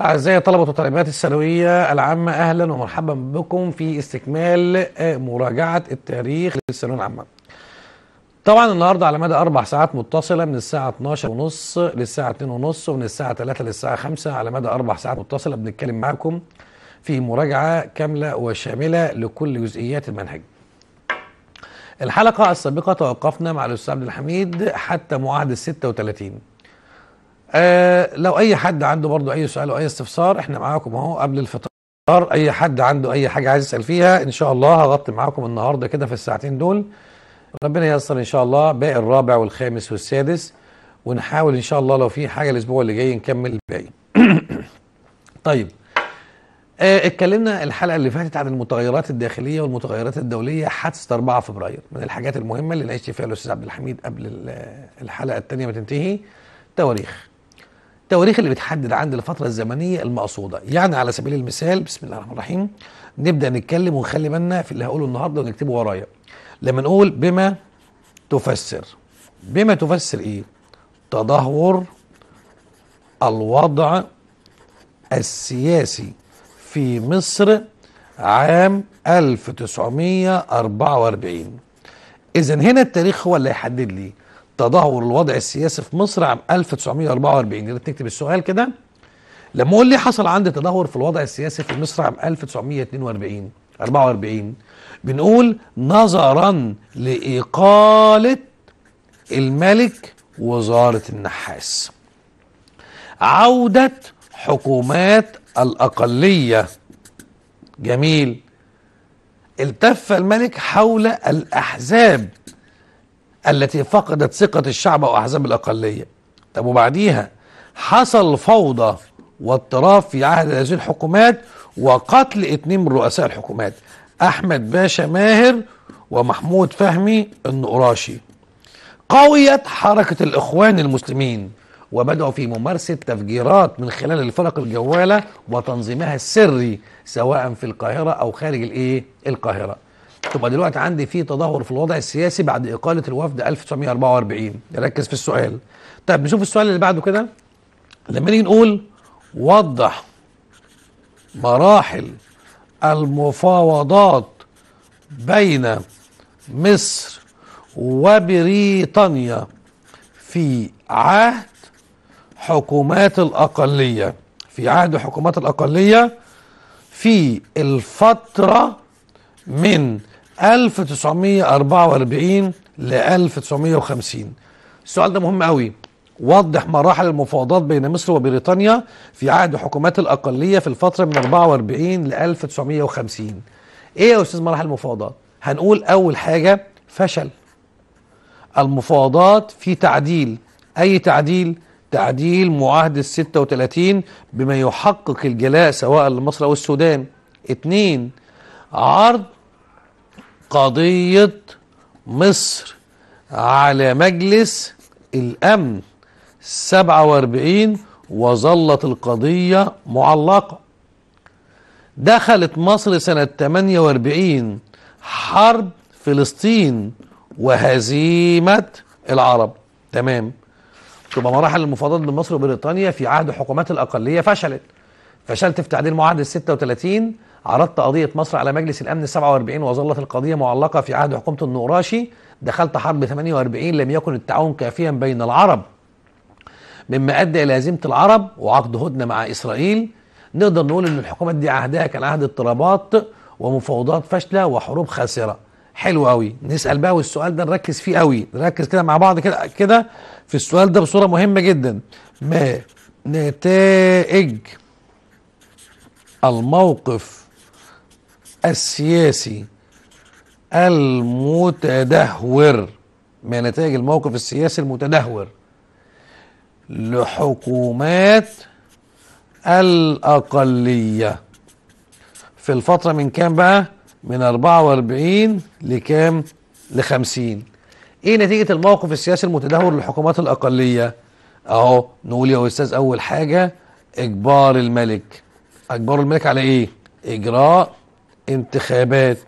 أعزائي طلبة وطالبات الثانوية العامة أهلا ومرحبا بكم في استكمال آه، مراجعة التاريخ للثانوية العامة. طبعا النهارده على مدى أربع ساعات متصلة من الساعة 12 ونص للساعة 2 ونص ومن الساعة 3 للساعة 5 على مدى أربع ساعات متصلة بنتكلم معكم في مراجعة كاملة وشاملة لكل جزئيات المنهج. الحلقة السابقة توقفنا مع الأستاذ عبد الحميد حتى معاهدة 36 آه لو اي حد عنده برضو اي سؤال او اي استفسار احنا معاكم اهو قبل الفطار اي حد عنده اي حاجه عايز يسال فيها ان شاء الله هغطي معاكم النهارده كده في الساعتين دول ربنا ييسر ان شاء الله باقي الرابع والخامس والسادس ونحاول ان شاء الله لو في حاجه الاسبوع اللي جاي نكمل الباقي طيب آه اتكلمنا الحلقه اللي فاتت عن المتغيرات الداخليه والمتغيرات الدوليه حادثه 4 فبراير من الحاجات المهمه اللي ناقشت فيها الاستاذ عبد الحميد قبل الحلقه الثانيه ما تنتهي تواريخ التواريخ اللي بتحدد عند الفترة الزمنية المقصودة يعني على سبيل المثال بسم الله الرحمن الرحيم نبدأ نتكلم ونخلي بالنا في اللي هقوله النهاردة ونكتبه ورايا لما نقول بما تفسر بما تفسر ايه تدهور الوضع السياسي في مصر عام 1944 اذا هنا التاريخ هو اللي هيحدد لي تدهور الوضع السياسي في مصر عام 1944 يا ريت تكتب السؤال كده لما اقول ليه حصل عندي تدهور في الوضع السياسي في مصر عام 1942 44 بنقول نظرا لإقالة الملك وزارة النحاس عودة حكومات الأقلية جميل التف الملك حول الأحزاب التي فقدت ثقة الشعب وأحزاب الأقلية طب وبعديها حصل فوضى واضطراب في عهد هذه الحكومات وقتل اثنين من رؤساء الحكومات أحمد باشا ماهر ومحمود فهمي النقراشي قويت حركة الإخوان المسلمين وبدأوا في ممارسة تفجيرات من خلال الفرق الجوالة وتنظيمها السري سواء في القاهرة أو خارج الإيه؟ القاهرة تبقى دلوقتي عندي في تدهور في الوضع السياسي بعد اقاله الوفد 1944 ركز في السؤال طب نشوف السؤال اللي بعده كده لما نيجي نقول وضح مراحل المفاوضات بين مصر وبريطانيا في عهد حكومات الأقلية في عهد حكومات الأقلية في الفترة من 1944 ل 1950 السؤال ده مهم قوي وضح مراحل المفاوضات بين مصر وبريطانيا في عهد حكومات الأقلية في الفترة من 44 ل 1950 إيه يا أستاذ مراحل المفاوضات؟ هنقول أول حاجة فشل المفاوضات في تعديل أي تعديل؟ تعديل معاهدة 36 بما يحقق الجلاء سواء لمصر أو السودان اتنين عرض قضية مصر على مجلس الأمن 47 وظلت القضية معلقة دخلت مصر سنة 48 حرب فلسطين وهزيمة العرب تمام تبقى مراحل المفاوضات بين مصر وبريطانيا في عهد حكومات الأقلية فشلت فشلت في تعديل معاهدة 36 عرضت قضية مصر على مجلس الأمن 47 وظلت القضية معلقة في عهد حكومة النقراشي دخلت حرب 48 لم يكن التعاون كافيا بين العرب مما أدى إلى هزيمة العرب وعقد هدنة مع إسرائيل نقدر نقول إن الحكومات دي عهدها كان عهد اضطرابات ومفاوضات فاشلة وحروب خاسرة حلو قوي نسأل بقى والسؤال ده نركز فيه قوي نركز كده مع بعض كده كده في السؤال ده بصورة مهمة جدا ما نتائج الموقف السياسي المتدهور من نتائج الموقف السياسي المتدهور لحكومات الأقلية في الفترة من كام بقى؟ من 44 لكام؟ ل 50 ايه نتيجة الموقف السياسي المتدهور للحكومات الأقلية؟ أهو نقول يا أستاذ أول حاجة إجبار الملك إجبار الملك على إيه؟ إجراء انتخابات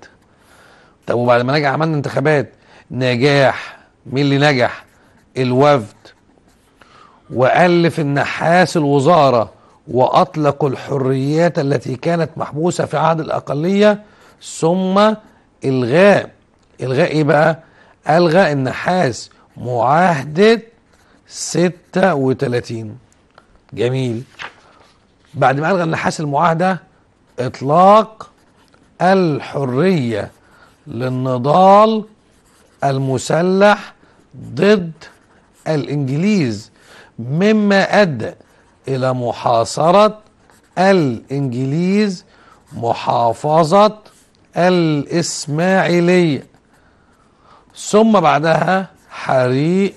طب وبعد ما نجح عملنا انتخابات نجاح مين اللي نجح الوفد وألف النحاس الوزارة وأطلقوا الحريات التي كانت محبوسة في عهد الأقلية ثم إلغاء إلغاء إيه بقى؟ ألغى النحاس معاهدة 36 جميل بعد ما ألغى النحاس المعاهدة إطلاق الحرية للنضال المسلح ضد الإنجليز مما أدى إلى محاصرة الإنجليز محافظة الإسماعيلية ثم بعدها حريق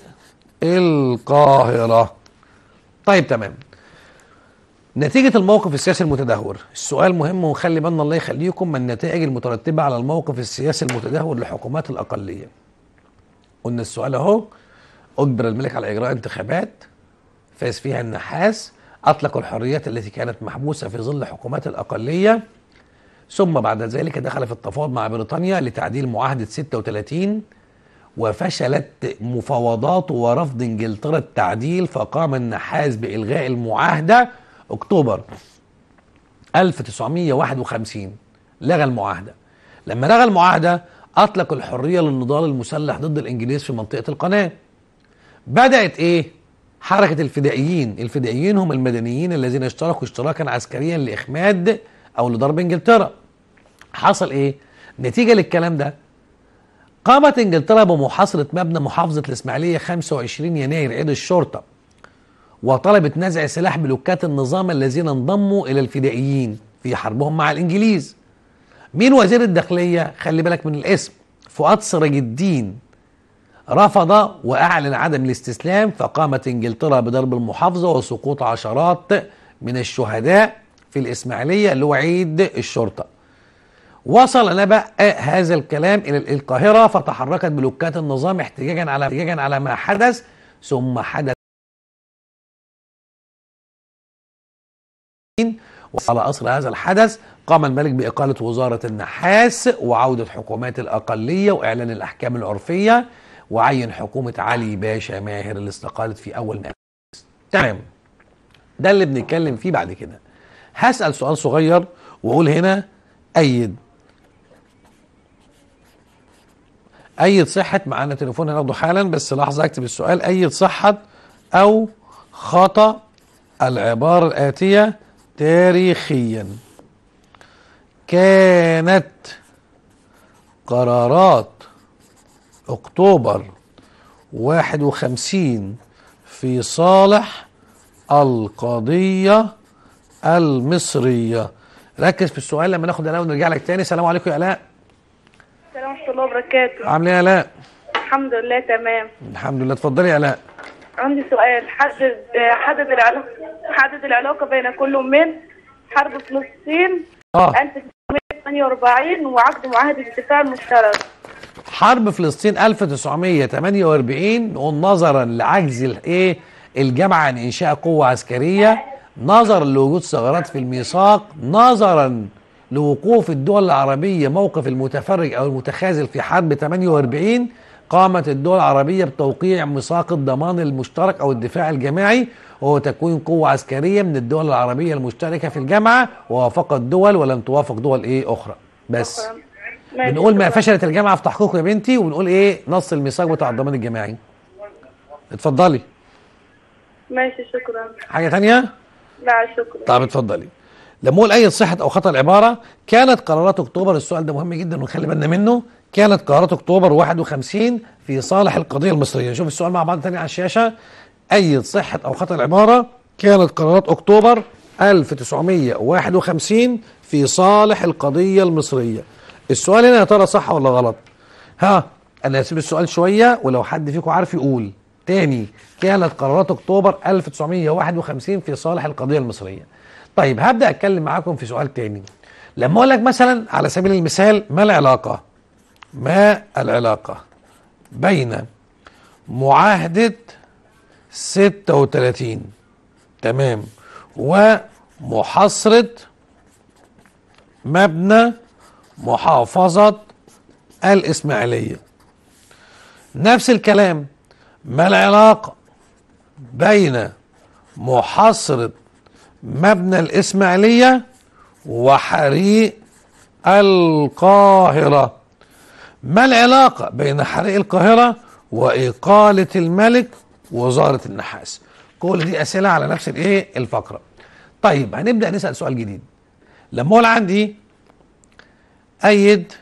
القاهرة طيب تمام نتيجة الموقف السياسي المتدهور السؤال مهم ونخلي بالنا الله يخليكم من النتائج المترتبة على الموقف السياسي المتدهور لحكومات الأقلية قلنا السؤال أهو أجبر الملك على إجراء انتخابات فاز فيها النحاس أطلق الحريات التي كانت محبوسة في ظل حكومات الأقلية ثم بعد ذلك دخل في التفاوض مع بريطانيا لتعديل معاهدة 36 وفشلت مفاوضاته ورفض انجلترا التعديل فقام النحاس بإلغاء المعاهدة أكتوبر 1951 لغى المعاهدة لما لغى المعاهدة أطلق الحرية للنضال المسلح ضد الإنجليز في منطقة القناة بدأت إيه؟ حركة الفدائيين الفدائيين هم المدنيين الذين اشتركوا اشتراكا عسكريا لإخماد أو لضرب إنجلترا حصل إيه؟ نتيجة للكلام ده قامت إنجلترا بمحاصرة مبنى محافظة الإسماعيلية 25 يناير عيد الشرطة وطلبت نزع سلاح ملوكات النظام الذين انضموا إلى الفدائيين في حربهم مع الإنجليز مين وزير الداخلية خلي بالك من الاسم فؤاد سراج الدين رفض وأعلن عدم الاستسلام فقامت إنجلترا بضرب المحافظة وسقوط عشرات من الشهداء في الإسماعيلية اللي هو عيد الشرطة وصل نبأ هذا الكلام إلى القاهرة فتحركت بلوكات النظام احتجاجا على احتجاجا على ما حدث ثم حدث وعلى أثر هذا الحدث قام الملك بإقالة وزارة النحاس وعودة حكومات الأقلية وإعلان الأحكام العرفية وعين حكومة علي باشا ماهر اللي استقالت في أول مجلس تمام ده اللي بنتكلم فيه بعد كده هسأل سؤال صغير وأقول هنا أيد أيد صحة معانا تليفون هناخده حالا بس لحظة أكتب السؤال أيد صحة أو خطأ العبارة الآتية تاريخيا كانت قرارات اكتوبر 51 في صالح القضية المصرية ركز في السؤال لما ناخد الاول ونرجع لك تاني السلام عليكم يا الاء السلام ورحمة الله وبركاته عامل ايه يا الاء الحمد لله تمام الحمد لله اتفضلي يا الاء عندي سؤال حدد حدد العلاقه حدد العلاقه بين كل من حرب فلسطين اه 1948 وعقد معاهده الدفاع المشترك حرب فلسطين 1948 ونظرا لعجز الايه الجامعه عن انشاء قوه عسكريه نظرا لوجود ثغرات في الميثاق نظرا لوقوف الدول العربيه موقف المتفرج او المتخاذل في حرب 48 قامت الدول العربية بتوقيع ميثاق الضمان المشترك أو الدفاع الجماعي وهو تكوين قوة عسكرية من الدول العربية المشتركة في الجامعة ووافقت دول ولم توافق دول إيه أخرى بس بنقول ما فشلت الجامعة في تحقيقه يا بنتي وبنقول إيه نص الميثاق بتاع الضمان الجماعي اتفضلي ماشي شكرا حاجة تانية؟ لا شكرا طب اتفضلي لما اقول اي صحه او خطا العباره كانت قرارات اكتوبر السؤال ده مهم جدا ونخلي بالنا منه كانت قرارات اكتوبر 51 في صالح القضيه المصريه نشوف السؤال مع بعض تاني على الشاشه ايد صحه او خطا العباره كانت قرارات اكتوبر 1951 في صالح القضيه المصريه السؤال هنا يا ترى صح ولا غلط ها انا هسيب السؤال شويه ولو حد فيكم عارف يقول تاني كانت قرارات اكتوبر 1951 في صالح القضيه المصريه طيب هبدا اتكلم معاكم في سؤال تاني لما اقول لك مثلا على سبيل المثال ما العلاقه ما العلاقة بين معاهدة 36 تمام ومحاصرة مبنى محافظة الإسماعيلية نفس الكلام ما العلاقة بين محاصرة مبنى الإسماعيلية وحريق القاهرة ما العلاقة بين حريق القاهرة وإقالة الملك وزارة النحاس كل دي أسئلة على نفس الإيه الفقرة طيب هنبدأ نسأل سؤال جديد لما أقول عندي أيد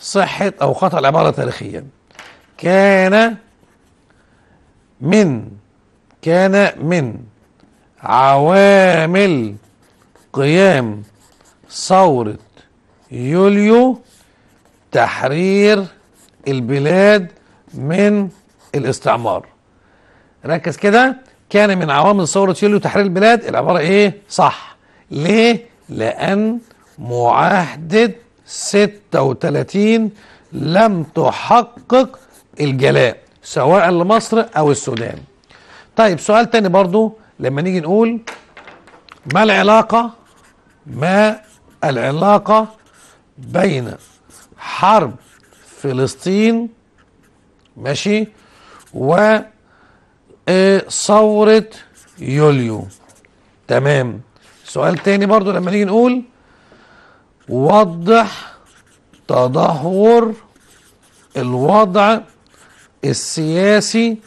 صحة أو خطأ العبارة تاريخيا كان من كان من عوامل قيام ثورة يوليو تحرير البلاد من الاستعمار ركز كده كان من عوامل ثورة يوليو تحرير البلاد العبارة ايه صح ليه لأن معاهدة 36 لم تحقق الجلاء سواء لمصر أو السودان طيب سؤال تاني برضو لما نيجي نقول ما العلاقة ما العلاقة بين حرب فلسطين ماشي و آه، ثورة يوليو تمام سؤال تاني برضو لما نيجي نقول وضح تدهور الوضع السياسي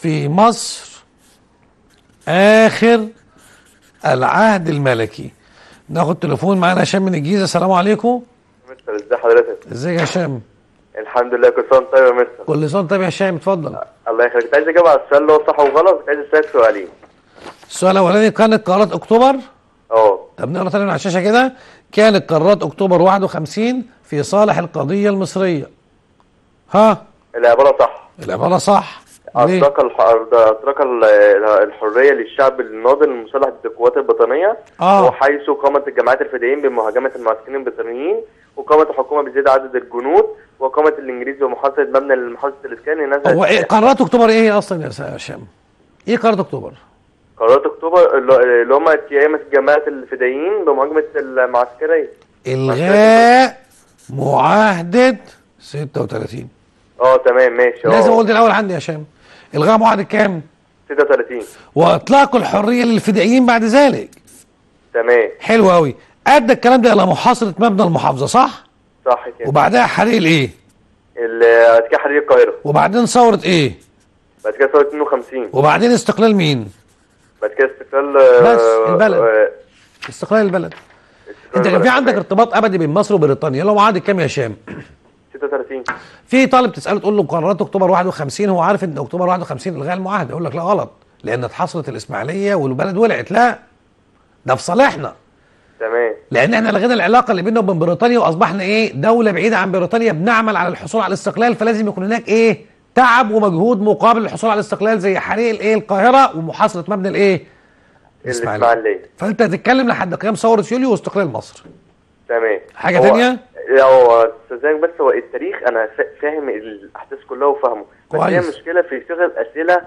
في مصر آخر العهد الملكي ناخد تليفون معانا هشام من الجيزة السلام عليكم مستر ازي حضرتك ازيك يا هشام الحمد لله كل سنه طيب يا مستر كل سنه طيب يا هشام اتفضل الله يخليك كنت عايز اجاوب على السؤال اللي هو صح وغلط كنت عايز اسالك سؤالين السؤال الاولاني كانت قرارات اكتوبر اه طب نقرا تاني على الشاشه كده كانت قرارات اكتوبر 51 في صالح القضيه المصريه ها العباره صح العباره صح أطلق أطلق الحرية للشعب الناضل المسلح ضد القوات البريطانية آه. وحيث قامت الجماعات الفدائيين بمهاجمة المعسكرين البريطانيين وقامت الحكومه بزياده عدد الجنود وقامت الانجليزي ومحاصره مبنى المحاصره الاسكان لناس هو إيه قرارات اكتوبر ايه اصلا يا هشام؟ ايه قرارات اكتوبر؟ قرارات اكتوبر اللي هم قيامه جماعه الفدائيين بمهاجمه المعسكريه الغاء معاهده 36 اه تمام ماشي اه لازم اقول دي الاول عندي يا هشام الغاء معاهده كام؟ 36 واطلاق الحريه للفدائيين بعد ذلك تمام حلو قوي ادى الكلام ده الى محاصره مبنى المحافظه صح؟ صح كده وبعدها حريق الايه؟ بعد كده حريق القاهره وبعدين ثوره ايه؟ بعد كده ثوره 52 وبعدين استقلال مين؟ بعد كده استقلال بس آه، البلد و... آه، استقلال البلد استقلال انت كان في عندك ارتباط ابدي بين مصر وبريطانيا لو عادي كام يا هشام؟ 36 في طالب تساله تقول له قرارات اكتوبر 51 هو عارف ان اكتوبر 51 الغاء المعاهده يقول لك لا غلط لان اتحصلت الاسماعيليه والبلد ولعت لا ده في صالحنا تمام لان احنا لغينا العلاقه اللي بيننا وبين بريطانيا واصبحنا ايه دوله بعيده عن بريطانيا بنعمل على الحصول على الاستقلال فلازم يكون هناك ايه تعب ومجهود مقابل الحصول على الاستقلال زي حريق الايه القاهره ومحاصره مبنى الايه الاسماعيليه فانت هتتكلم لحد قيام ثوره يوليو واستقلال مصر تمام حاجه ثانيه لا هو استاذنك بس هو التاريخ انا فاهم الاحداث كلها وفاهمه بس هي مشكله في شغل اسئله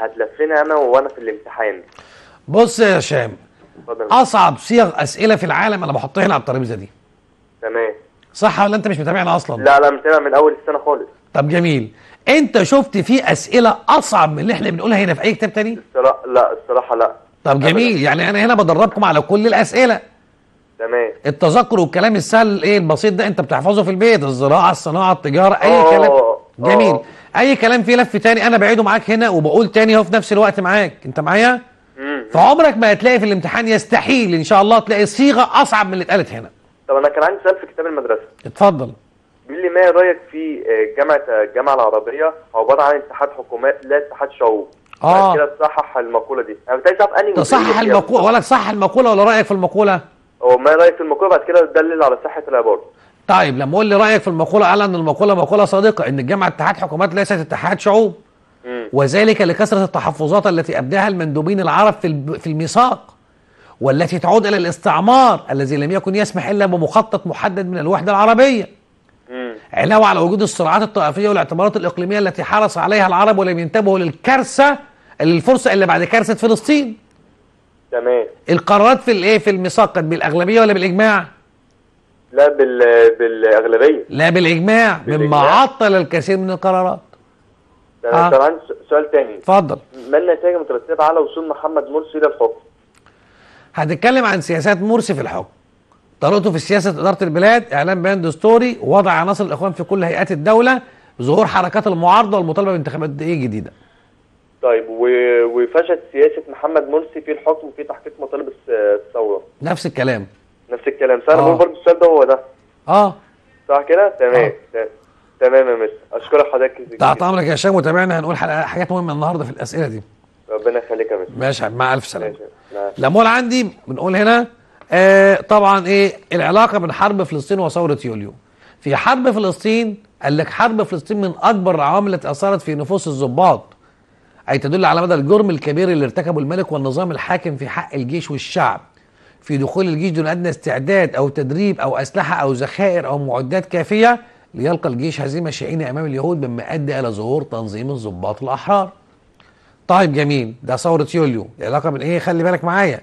هتلفنا انا وانا في الامتحان بص يا هشام اصعب صيغ اسئله في العالم انا بحطها هنا على الترابيزه دي تمام صح ولا انت مش متابعنا اصلا لا لا متابع من اول السنه خالص طب جميل انت شفت في اسئله اصعب من اللي احنا بنقولها هنا في اي كتاب تاني الصراحه لا الصراحه لا طب جميل يعني انا هنا بدربكم على كل الاسئله تمام التذكر والكلام السهل ايه البسيط ده انت بتحفظه في البيت الزراعه الصناعه التجاره اي أوه. كلام آه. جميل أوه. اي كلام فيه لف تاني انا بعيده معاك هنا وبقول تاني اهو في نفس الوقت معاك انت معايا فعمرك ما هتلاقي في الامتحان يستحيل ان شاء الله تلاقي صيغه اصعب من اللي اتقالت هنا طب انا كان عندي سؤال في كتاب المدرسه اتفضل بيقول لي ما رايك في آه، جامعه آه، الجامعه العربيه عباره عن اتحاد حكومات لا اتحاد شعوب اه كده تصحح المقوله دي انا مش تعرف انهي تصحح المقوله ولا تصحح المقوله ولا رايك في المقوله هو ما رايك في المقوله بعد كده تدلل على صحه العباره طيب لما قول لي رايك في المقوله قال ان المقوله مقوله صادقه ان الجامعه اتحاد حكومات ليست اتحاد شعوب وذلك لكثرة التحفظات التي أبداها المندوبين العرب في في الميثاق والتي تعود إلى الاستعمار الذي لم يكن يسمح إلا بمخطط محدد من الوحدة العربية علاوة على وجود الصراعات الطائفية والاعتبارات الإقليمية التي حرص عليها العرب ولم ينتبهوا للكارثة الفرصة اللي بعد كارثة فلسطين تمام القرارات في الايه في الميثاق كانت بالاغلبيه ولا بالاجماع؟ لا بال بالاغلبيه لا بالاجماع, بالإجماع. مما عطل الكثير من القرارات آه،, آه. طبعا سؤال تاني اتفضل ما النتائج المترتبه على وصول محمد مرسي للحكم؟ هنتكلم عن سياسات مرسي في الحكم طريقته في سياسه اداره البلاد اعلان بيان دستوري وضع عناصر الاخوان في كل هيئات الدوله ظهور حركات المعارضه والمطالبه بانتخابات جديده طيب وفشل سياسه محمد مرسي في الحكم في تحقيق مطالب الثوره نفس الكلام نفس الكلام سنه آه. برضه السؤال ده هو ده اه صح كده تمام آه. تمام يا مستر اشكر حضرتك كتير تحت امرك يا هشام وتابعنا هنقول حاجات مهمه النهارده في الاسئله دي ربنا يخليك يا مستر ماشي مع الف سلامه اقول عندي بنقول هنا آه طبعا ايه العلاقه بين حرب فلسطين وثوره يوليو في حرب فلسطين قال لك حرب فلسطين من اكبر العوامل التي اثرت في نفوس الضباط اي تدل على مدى الجرم الكبير اللي ارتكبه الملك والنظام الحاكم في حق الجيش والشعب في دخول الجيش دون ادنى استعداد او تدريب او اسلحه او ذخائر او معدات كافيه ليلقى الجيش هزيمة شاحنة أمام اليهود مما أدى إلى ظهور تنظيم الضباط الأحرار طيب جميل ده ثورة يوليو العلاقة بين إيه خلي بالك معايا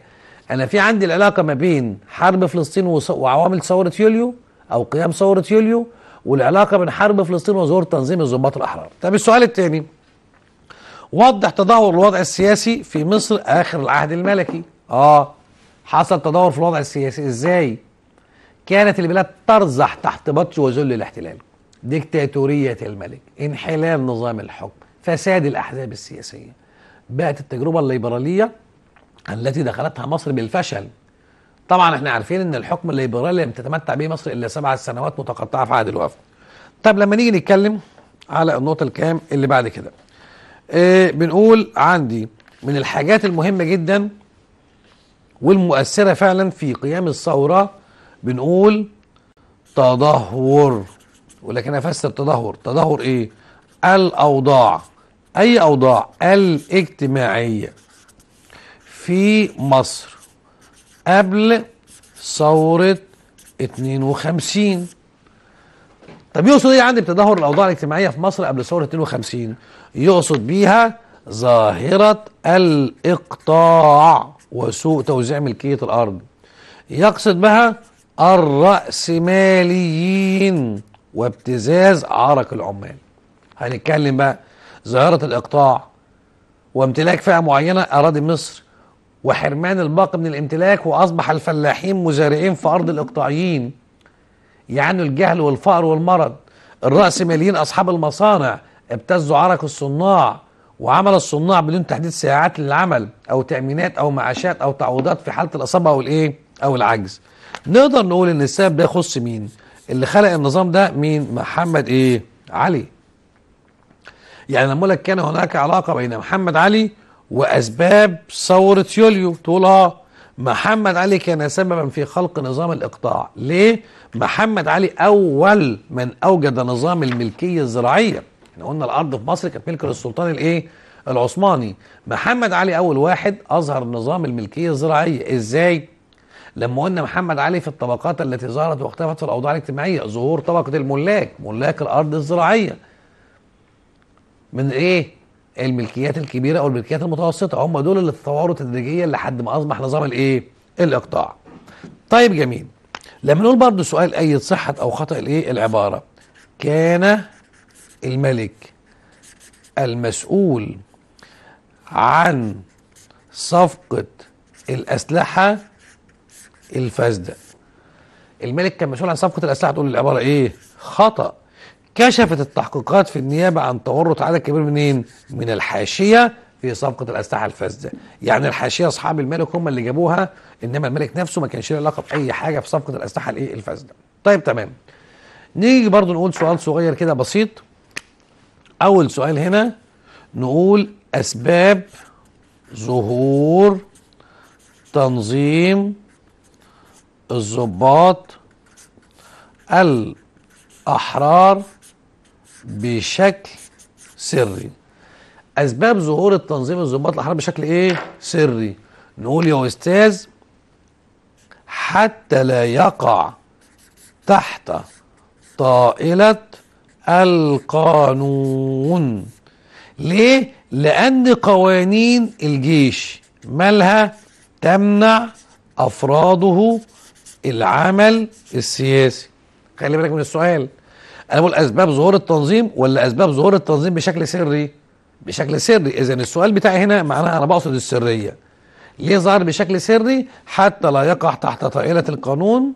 أنا في عندي العلاقة ما بين حرب فلسطين وعوامل ثورة يوليو أو قيام ثورة يوليو والعلاقة بين حرب فلسطين وظهور تنظيم الضباط الأحرار طب السؤال الثاني وضح تدهور الوضع السياسي في مصر آخر العهد الملكي آه حصل تدهور في الوضع السياسي إزاي كانت البلاد ترزح تحت بطش وذل الاحتلال ديكتاتورية الملك انحلال نظام الحكم فساد الأحزاب السياسية بقت التجربة الليبرالية التي دخلتها مصر بالفشل طبعا احنا عارفين ان الحكم الليبرالي لم تتمتع به مصر الا سبع سنوات متقطعه في عهد الوفد. طب لما نيجي نتكلم على النقطه الكام اللي بعد كده. اه بنقول عندي من الحاجات المهمه جدا والمؤثره فعلا في قيام الثوره بنقول تدهور ولكن افسر تدهور تدهور ايه الاوضاع اي اوضاع الاجتماعيه في مصر قبل ثوره 52 طب يقصد ايه عندي بتدهور الاوضاع الاجتماعيه في مصر قبل ثوره 52 يقصد بيها ظاهره الاقطاع وسوء توزيع ملكيه الارض يقصد بها الرأسماليين وابتزاز عرق العمال هنتكلم بقى ظاهرة الإقطاع وامتلاك فئة معينة أراضي مصر وحرمان الباقي من الامتلاك وأصبح الفلاحين مزارعين في أرض الإقطاعيين يعني الجهل والفقر والمرض الرأسماليين أصحاب المصانع ابتزوا عرق الصناع وعمل الصناع بدون تحديد ساعات للعمل أو تأمينات أو معاشات أو تعويضات في حالة الإصابة أو الإيه أو العجز نقدر نقول ان السبب ده يخص مين اللي خلق النظام ده مين محمد ايه علي يعني لما لك كان هناك علاقه بين محمد علي واسباب ثوره يوليو تقول اه محمد علي كان سببا في خلق نظام الاقطاع ليه محمد علي اول من اوجد نظام الملكيه الزراعيه احنا قلنا الارض في مصر كانت ملك للسلطان الايه العثماني محمد علي اول واحد اظهر نظام الملكيه الزراعيه ازاي لما قلنا محمد علي في الطبقات التي ظهرت واختفت في الاوضاع الاجتماعيه ظهور طبقه الملاك ملاك الارض الزراعيه من ايه الملكيات الكبيره او الملكيات المتوسطه هم دول اللي تطوروا تدريجيا لحد ما اصبح نظام الايه الاقطاع طيب جميل لما نقول برضه سؤال اي صحه او خطا الايه العباره كان الملك المسؤول عن صفقه الاسلحه إيه الفاسده الملك كان مسؤول عن صفقه الاسلحه تقول العباره ايه خطا كشفت التحقيقات في النيابه عن تورط عدد كبير منين من الحاشيه في صفقه الاسلحه الفاسده يعني الحاشيه اصحاب الملك هم اللي جابوها انما الملك نفسه ما كانش له علاقه باي حاجه في صفقه الاسلحه الايه الفاسده طيب تمام نيجي برضو نقول سؤال صغير كده بسيط اول سؤال هنا نقول اسباب ظهور تنظيم الضباط الأحرار بشكل سري أسباب ظهور التنظيم الضباط الأحرار بشكل إيه؟ سري نقول يا أستاذ حتى لا يقع تحت طائلة القانون ليه؟ لأن قوانين الجيش مالها تمنع أفراده العمل السياسي خلي بالك من السؤال انا بقول اسباب ظهور التنظيم ولا اسباب ظهور التنظيم بشكل سري بشكل سري اذا السؤال بتاعي هنا معناها انا بقصد السريه ليه ظهر بشكل سري حتى لا يقع تحت طائله القانون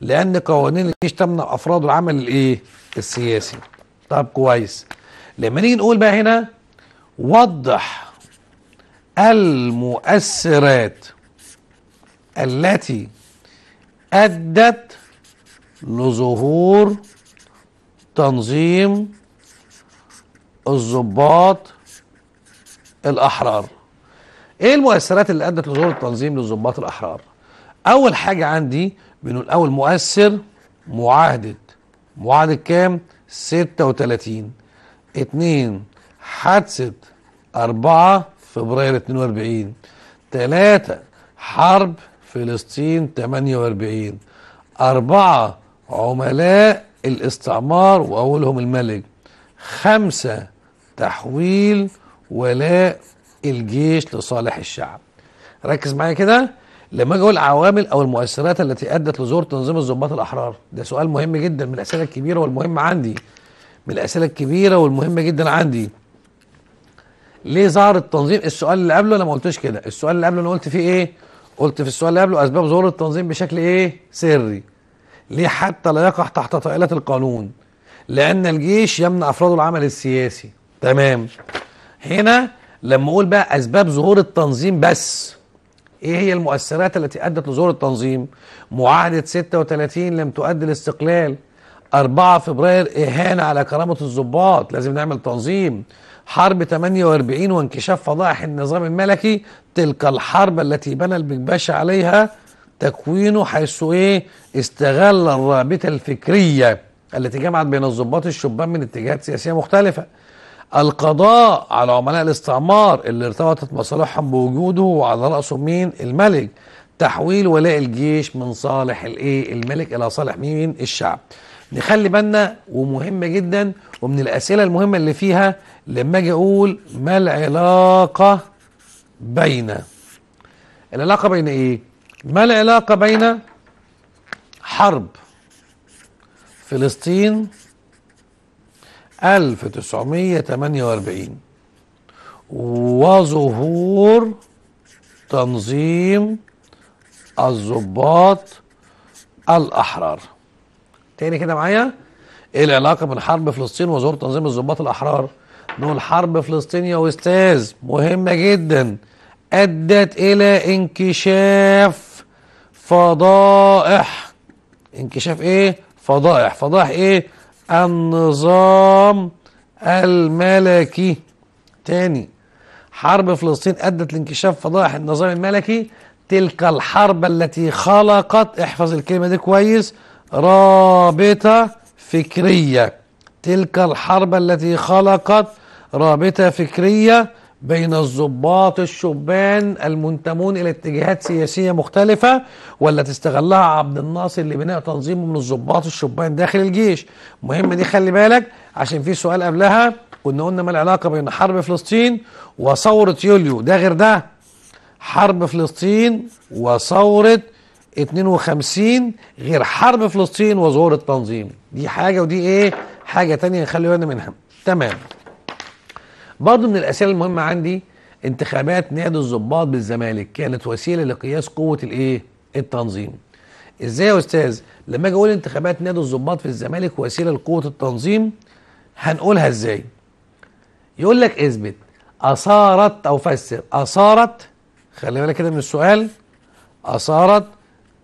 لان قوانين الجيش تمنع افراد العمل الايه السياسي طب كويس لما نيجي نقول بقى هنا وضح المؤثرات التي أدت لظهور تنظيم الضباط الأحرار إيه المؤثرات اللي أدت لظهور التنظيم للضباط الأحرار أول حاجة عندي بنقول أول مؤثر معاهدة معاهدة كام 36 اتنين حادثة 4 فبراير 42 3 حرب فلسطين 48 أربعة عملاء الاستعمار وأولهم الملك خمسة تحويل ولاء الجيش لصالح الشعب ركز معايا كده لما اجي اقول عوامل او المؤثرات التي ادت لظهور تنظيم الضباط الاحرار ده سؤال مهم جدا من الاسئله الكبيره والمهمه عندي من الاسئله الكبيره والمهمه جدا عندي ليه ظهر التنظيم السؤال اللي قبله انا ما قلتوش كده السؤال اللي قبله انا قلت فيه ايه قلت في السؤال اللي قبله أسباب ظهور التنظيم بشكل إيه؟ سري ليه حتى لا يقع تحت طائلة القانون لأن الجيش يمنع أفراده العمل السياسي تمام هنا لما أقول بقى أسباب ظهور التنظيم بس ايه هي المؤثرات التي ادت لظهور التنظيم معاهده 36 لم تؤدي الاستقلال 4 فبراير اهانه على كرامه الضباط لازم نعمل تنظيم حرب 48 وانكشاف فضائح النظام الملكي تلك الحرب التي بنى البكباش عليها تكوينه حيث ايه استغل الرابطه الفكريه التي جمعت بين الضباط الشبان من اتجاهات سياسيه مختلفه القضاء على عملاء الاستعمار اللي ارتبطت مصالحهم بوجوده وعلى راسهم مين الملك تحويل ولاء الجيش من صالح الايه الملك الى صالح مين الشعب نخلي بالنا ومهمه جدا ومن الاسئله المهمه اللي فيها لما اجي اقول ما العلاقه بين العلاقه بين ايه ما العلاقه بين حرب فلسطين 1948 وظهور تنظيم الضباط الأحرار تاني كده معايا ايه العلاقة بين حرب فلسطين وظهور تنظيم الضباط الأحرار نقول حرب فلسطين يا أستاذ مهمة جدا أدت إلى انكشاف فضائح انكشاف ايه فضائح فضائح ايه النظام الملكي تاني حرب فلسطين ادت لانكشاف فضائح النظام الملكي تلك الحرب التي خلقت احفظ الكلمة دي كويس رابطة فكرية تلك الحرب التي خلقت رابطة فكرية بين الضباط الشبان المنتمون إلى اتجاهات سياسية مختلفة والتي استغلها عبد الناصر لبناء تنظيمه من الضباط الشبان داخل الجيش مهم دي خلي بالك عشان في سؤال قبلها كنا قلنا ما العلاقة بين حرب فلسطين وثورة يوليو ده غير ده حرب فلسطين وثورة 52 غير حرب فلسطين وظهور التنظيم دي حاجة ودي ايه حاجة تانية نخلي بالنا منها تمام برضو من الأسئلة المهمة عندي انتخابات نادي الضباط بالزمالك كانت وسيلة لقياس قوة الايه التنظيم ازاي يا استاذ لما اجي اقول انتخابات نادي الضباط في الزمالك وسيله لقوه التنظيم هنقولها ازاي يقول لك اثبت اثارت او فسر اثارت خلي بالك كده من السؤال أثارت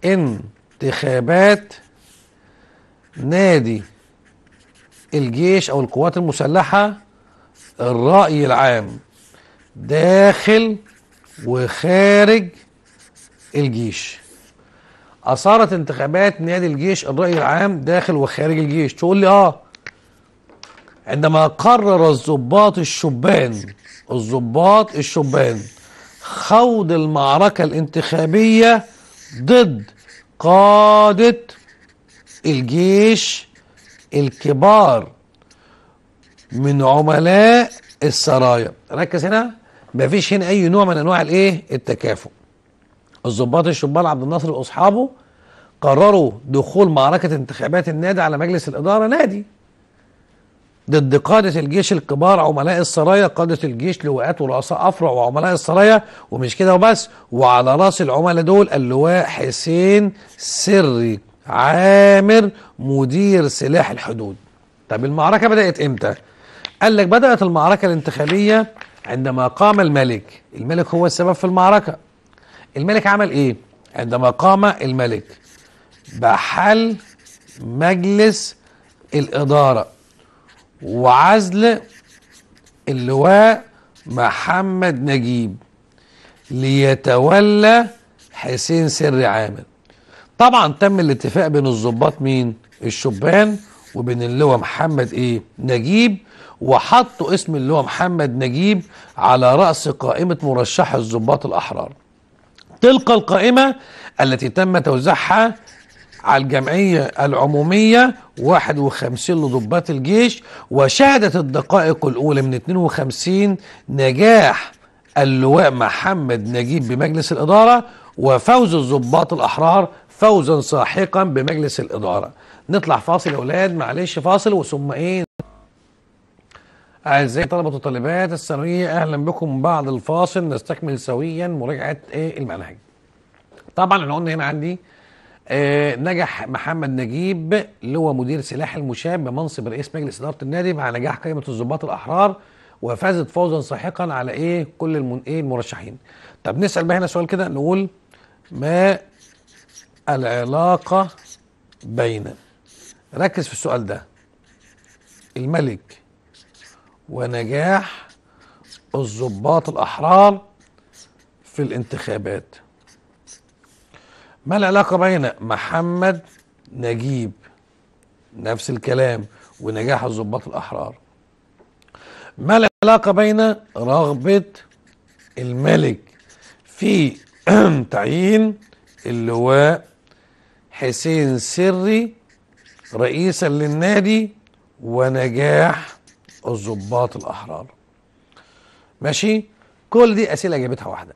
انتخابات نادي الجيش أو القوات المسلحة الرأي العام داخل وخارج الجيش أثارت انتخابات نادي الجيش الرأي العام داخل وخارج الجيش تقول لي آه عندما قرر الضباط الشبان الضباط الشبان خوض المعركة الانتخابية ضد قادة الجيش الكبار من عملاء السرايا ركز هنا مفيش هنا اي نوع من انواع الايه التكافؤ الضباط الشبان عبد الناصر واصحابه قرروا دخول معركة انتخابات النادي على مجلس الإدارة نادي ضد قادة الجيش الكبار عملاء السرايا قادة الجيش لواءات ورؤساء أفرع وعملاء السرايا ومش كده وبس وعلى رأس العملاء دول اللواء حسين سري عامر مدير سلاح الحدود طب المعركة بدأت إمتى؟ قال لك بدأت المعركة الانتخابية عندما قام الملك الملك هو السبب في المعركة الملك عمل إيه؟ عندما قام الملك بحل مجلس الإدارة وعزل اللواء محمد نجيب ليتولى حسين سري عامر طبعا تم الاتفاق بين الضباط مين الشبان وبين اللواء محمد ايه نجيب وحطوا اسم اللواء محمد نجيب على رأس قائمة مرشح الضباط الأحرار تلك القائمة التي تم توزيعها على الجمعية العمومية 51 لضباط الجيش وشهدت الدقائق الأولى من 52 نجاح اللواء محمد نجيب بمجلس الإدارة وفوز الضباط الأحرار فوزا ساحقا بمجلس الإدارة نطلع فاصل يا أولاد معلش فاصل وثم إيه أعزائي طلبة وطالبات الثانوية أهلا بكم بعد الفاصل نستكمل سويا مراجعة إيه المنهج طبعا احنا قلنا هنا عندي آه نجح محمد نجيب اللي هو مدير سلاح المشاه بمنصب رئيس مجلس اداره النادي مع نجاح قائمه الضباط الاحرار وفازت فوزا ساحقا على ايه كل المن... ايه المرشحين طب نسال بقى هنا سؤال كده نقول ما العلاقه بين ركز في السؤال ده الملك ونجاح الضباط الاحرار في الانتخابات ما العلاقه بين محمد نجيب نفس الكلام ونجاح الضباط الاحرار ما العلاقه بين رغبه الملك في تعيين اللواء حسين سري رئيسا للنادي ونجاح الضباط الاحرار ماشي كل دي اسئله جابتها واحده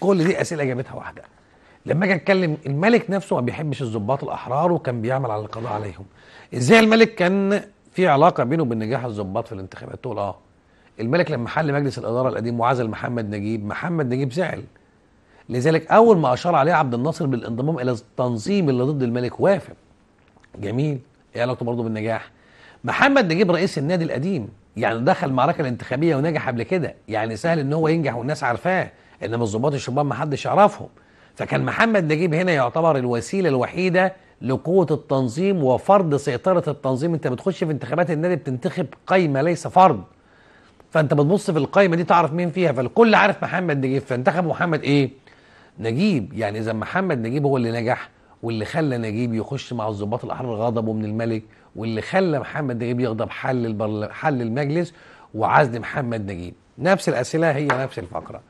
كل دي اسئله جابتها واحده لما اجي اتكلم الملك نفسه ما بيحبش الضباط الاحرار وكان بيعمل على القضاء عليهم ازاي الملك كان في علاقه بينه وبين نجاح الضباط في الانتخابات تقول اه الملك لما حل مجلس الاداره القديم وعزل محمد نجيب محمد نجيب زعل لذلك اول ما اشار عليه عبد الناصر بالانضمام الى التنظيم اللي ضد الملك وافق جميل ايه علاقته برضه بالنجاح محمد نجيب رئيس النادي القديم يعني دخل المعركه الانتخابيه ونجح قبل كده يعني سهل ان هو ينجح والناس عارفاه انما الظباط الشباب ما حدش يعرفهم فكان محمد نجيب هنا يعتبر الوسيله الوحيده لقوه التنظيم وفرض سيطره التنظيم انت بتخش في انتخابات النادي بتنتخب قايمه ليس فرد فانت بتبص في القايمه دي تعرف مين فيها فالكل عارف محمد نجيب فانتخب محمد ايه نجيب يعني اذا محمد نجيب هو اللي نجح واللي خلى نجيب يخش مع الضباط الاحرار غضبوا من الملك واللي خلى محمد نجيب يغضب حل البرل... حل المجلس وعزل محمد نجيب نفس الاسئله هي نفس الفقره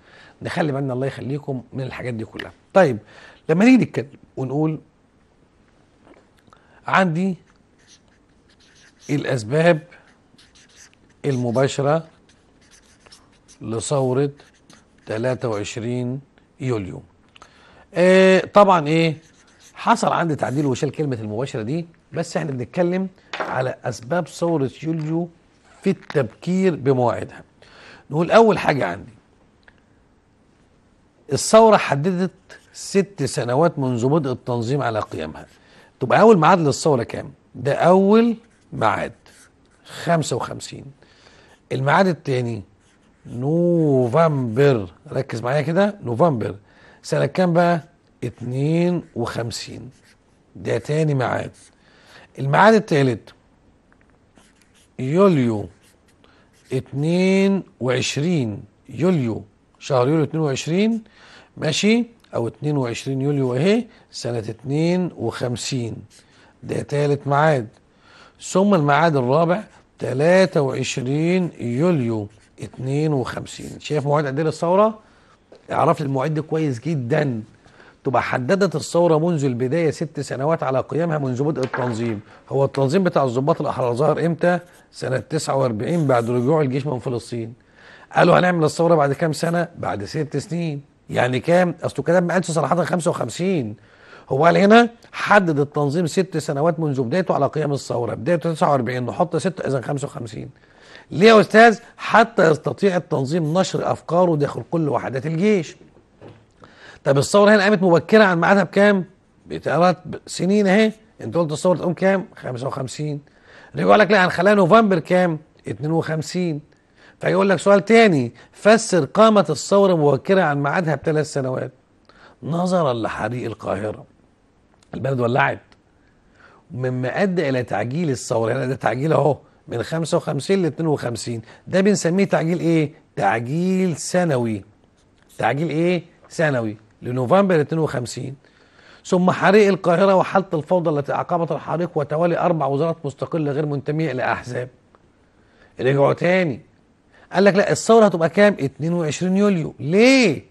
نخلي بالنا الله يخليكم من الحاجات دي كلها طيب لما نيجي نتكلم ونقول عندي الأسباب المباشرة لثورة 23 يوليو آه طبعا ايه حصل عندي تعديل وشال كلمة المباشرة دي بس احنا بنتكلم على أسباب ثورة يوليو في التبكير بمواعيدها نقول أول حاجة عندي الثورة حددت ست سنوات منذ بدء التنظيم على قيامها تبقى أول معاد للثورة كام؟ ده أول خمسة 55 الميعاد الثاني نوفمبر ركز معايا كده نوفمبر سنة كام بقى؟ 52 ده تاني معاد الميعاد الثالث يوليو 22 يوليو شهر يوليو 22 ماشي او 22 يوليو اهي سنة 52 ده ثالث ميعاد ثم الميعاد الرابع 23 يوليو 52 شايف موعد قد الثوره للثورة؟ اعرف المواعيد دي كويس جدا تبقى حددت الثورة منذ البداية ست سنوات على قيامها منذ بدء التنظيم هو التنظيم بتاع الضباط الأحرار ظهر إمتى؟ سنة 49 بعد رجوع الجيش من فلسطين قالوا هنعمل الثورة بعد كام سنة؟ بعد ست سنين يعني كام اصله الكلام ما قالش صراحه 55 هو قال هنا حدد التنظيم ست سنوات منذ بدايته على قيام الثوره بدايته 49 نحط ست اذا 55 ليه يا استاذ حتى يستطيع التنظيم نشر افكاره داخل كل وحدات الجيش طب الثوره هنا قامت مبكره عن ميعادها بكام بثلاث سنين اهي انت قلت الثوره تقوم كام 55 رجعوا لك لا هنخليها نوفمبر كام 52 فيقول لك سؤال تاني فسر قامت الثورة مبكرة عن ميعادها بثلاث سنوات نظرا لحريق القاهرة البلد ولعت مما أدى إلى تعجيل الثورة يعني ده تعجيل أهو من 55 ل 52 ده بنسميه تعجيل إيه؟ تعجيل سنوي تعجيل إيه؟ سنوي لنوفمبر 52 ثم حريق القاهرة وحالة الفوضى التي أعقبت الحريق وتوالي أربع وزارات مستقلة غير منتمية إلى أحزاب رجعوا تاني قال لك لا الثوره هتبقى كام 22 يوليو ليه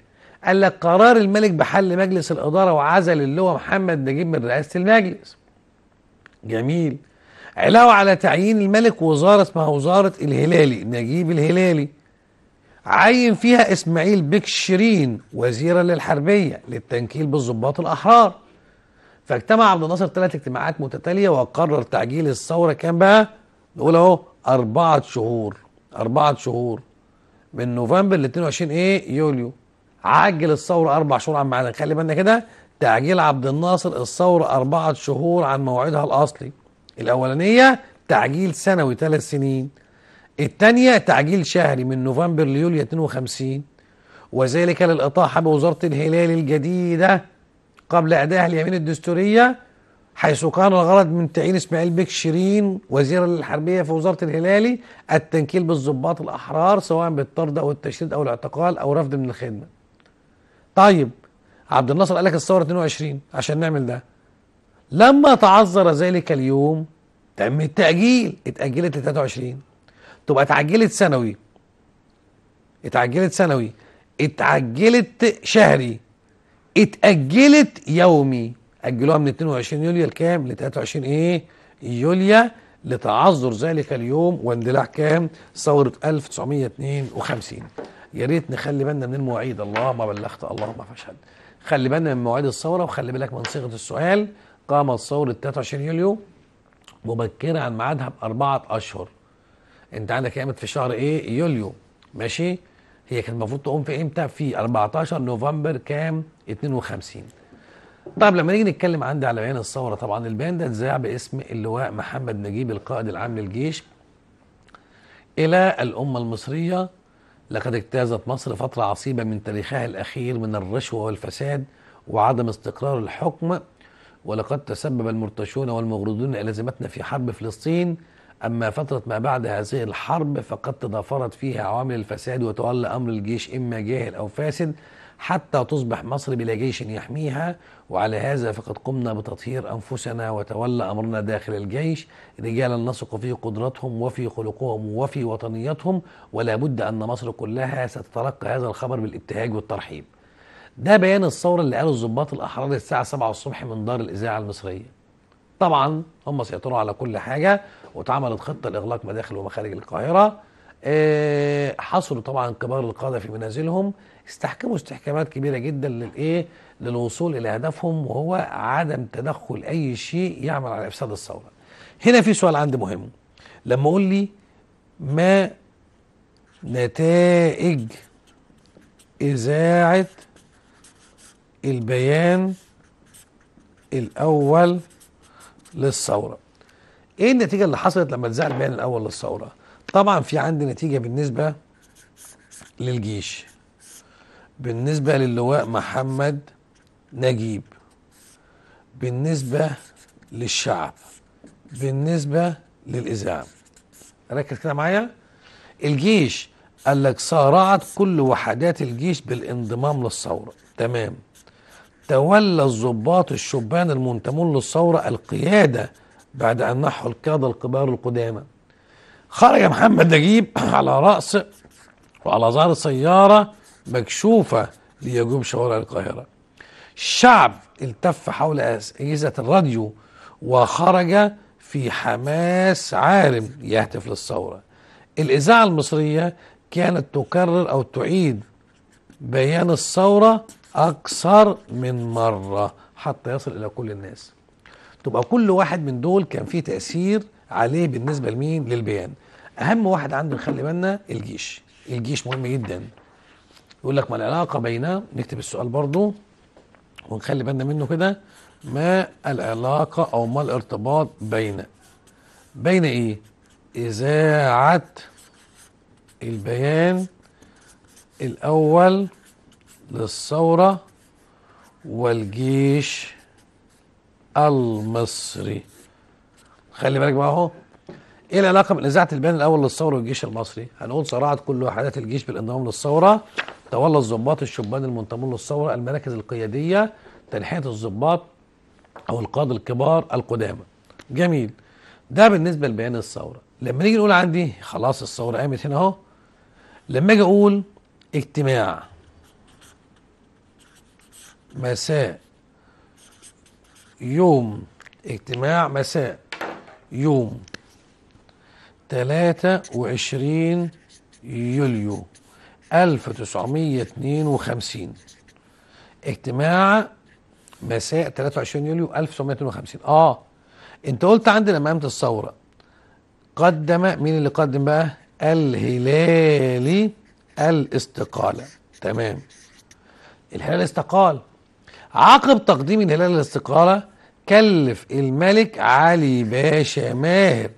قال لك قرار الملك بحل مجلس الاداره وعزل اللي هو محمد نجيب من رئاسه المجلس جميل علاوه على تعيين الملك وزاره اسمها وزاره الهلالي نجيب الهلالي عين فيها اسماعيل بك شيرين وزيرا للحربيه للتنكيل بالضباط الاحرار فاجتمع عبد الناصر ثلاث اجتماعات متتاليه وقرر تعجيل الثوره كام بقى؟ نقول اهو اربعه شهور أربعة شهور من نوفمبر ل 22 إيه يوليو عجل الثورة أربع شهور عن ميعادها خلي بالنا كده تعجيل عبد الناصر الثورة أربعة شهور عن موعدها الأصلي الأولانية تعجيل سنوي ثلاث سنين الثانية تعجيل شهري من نوفمبر ليوليو 52 وذلك للإطاحة بوزارة الهلال الجديدة قبل أدائها اليمين الدستورية حيث كان الغرض من تعيين اسماعيل بيك شيرين وزيرا للحربيه في وزاره الهلالي التنكيل بالضباط الاحرار سواء بالطرد او التشريد او الاعتقال او رفض من الخدمه. طيب عبد الناصر قال لك الثوره 22 عشان نعمل ده. لما تعذر ذلك اليوم تم التاجيل اتاجلت ل 23 تبقى اتعجلت سنوي اتعجلت سنوي اتعجلت شهري اتاجلت يومي أجلوها من 22 يوليو لكام؟ ل 23 إيه؟ يوليو لتعذر ذلك اليوم واندلاع كام؟ ثورة 1952 يا ريت نخلي بالنا من المواعيد اللهم بلغت اللهم فاشهد خلي بالنا من مواعيد الثورة وخلي بالك من صيغة السؤال قامت ثورة 23 يوليو مبكرة عن ميعادها بأربعة أشهر أنت عندك قامت في شهر إيه؟ يوليو ماشي؟ هي كانت المفروض تقوم في إمتى؟ في 14 نوفمبر كام؟ 52 طيب لما نيجي نتكلم عندي على بيان الثوره طبعا البيان ده اتذاع باسم اللواء محمد نجيب القائد العام للجيش الى الامه المصريه لقد اجتازت مصر فتره عصيبه من تاريخها الاخير من الرشوه والفساد وعدم استقرار الحكم ولقد تسبب المرتشون والمغرضون زمتنا في حرب فلسطين اما فتره ما بعد هذه الحرب فقد تضافرت فيها عوامل الفساد وتولى امر الجيش اما جاهل او فاسد حتى تصبح مصر بلا جيش يحميها وعلى هذا فقد قمنا بتطهير أنفسنا وتولى أمرنا داخل الجيش رجالا نثق في قدرتهم وفي خلقهم وفي وطنيتهم ولا بد أن مصر كلها ستتلقى هذا الخبر بالابتهاج والترحيب ده بيان الثورة اللي قاله الضباط الأحرار الساعة 7 الصبح من دار الإذاعة المصرية طبعا هم سيطروا على كل حاجة واتعملت خطة لإغلاق مداخل ومخارج القاهرة آه، حصلوا طبعا كبار القادة في منازلهم استحكموا استحكامات كبيرة جدا للإيه للوصول إلى هدفهم وهو عدم تدخل أي شيء يعمل على إفساد الثورة هنا في سؤال عندي مهم لما أقول لي ما نتائج إذاعة البيان الأول للثورة إيه النتيجة اللي حصلت لما اتذاع البيان الأول للثورة طبعا في عندي نتيجة بالنسبة للجيش بالنسبة للواء محمد نجيب بالنسبة للشعب بالنسبة للإذاعة ركز كده معايا الجيش قال لك صارعت كل وحدات الجيش بالانضمام للثورة تمام تولى الضباط الشبان المنتمون للثورة القيادة بعد أن نحوا القيادة الكبار القدامى خرج محمد نجيب على رأس وعلى ظهر سيارة مكشوفة ليجوب شوارع القاهرة الشعب التف حول أجهزة الراديو وخرج في حماس عارم يهتف للثورة الإذاعة المصرية كانت تكرر أو تعيد بيان الثورة أكثر من مرة حتى يصل إلى كل الناس تبقى كل واحد من دول كان فيه تأثير عليه بالنسبة لمين للبيان أهم واحد عنده نخلي بالنا الجيش الجيش مهم جدا يقول لك ما العلاقة بين نكتب السؤال برضه ونخلي بالنا منه كده ما العلاقة أو ما الارتباط بين بين إيه؟ إذاعة البيان الأول للثورة والجيش المصري خلي بالك بقى اهو ايه العلاقه بين اذاعه البيان الاول للثوره والجيش المصري؟ هنقول صراعه كل وحدات الجيش بالانضمام للثوره تولى الضباط الشبان المنتمون للثورة المراكز القيادية تنحية الضباط أو القادة الكبار القدامى جميل ده بالنسبة لبيان الثورة لما نيجي نقول عندي خلاص الثورة قامت هنا أهو لما أجي أقول اجتماع مساء يوم اجتماع مساء يوم 23 يوليو 1952 اجتماع مساء 23 يوليو 1952 اه انت قلت عندنا امام الثوره قدم مين اللي قدم بقى الهلالي الاستقاله تمام الهلال استقال عقب تقديم الهلال الاستقاله كلف الملك علي باشا ماهر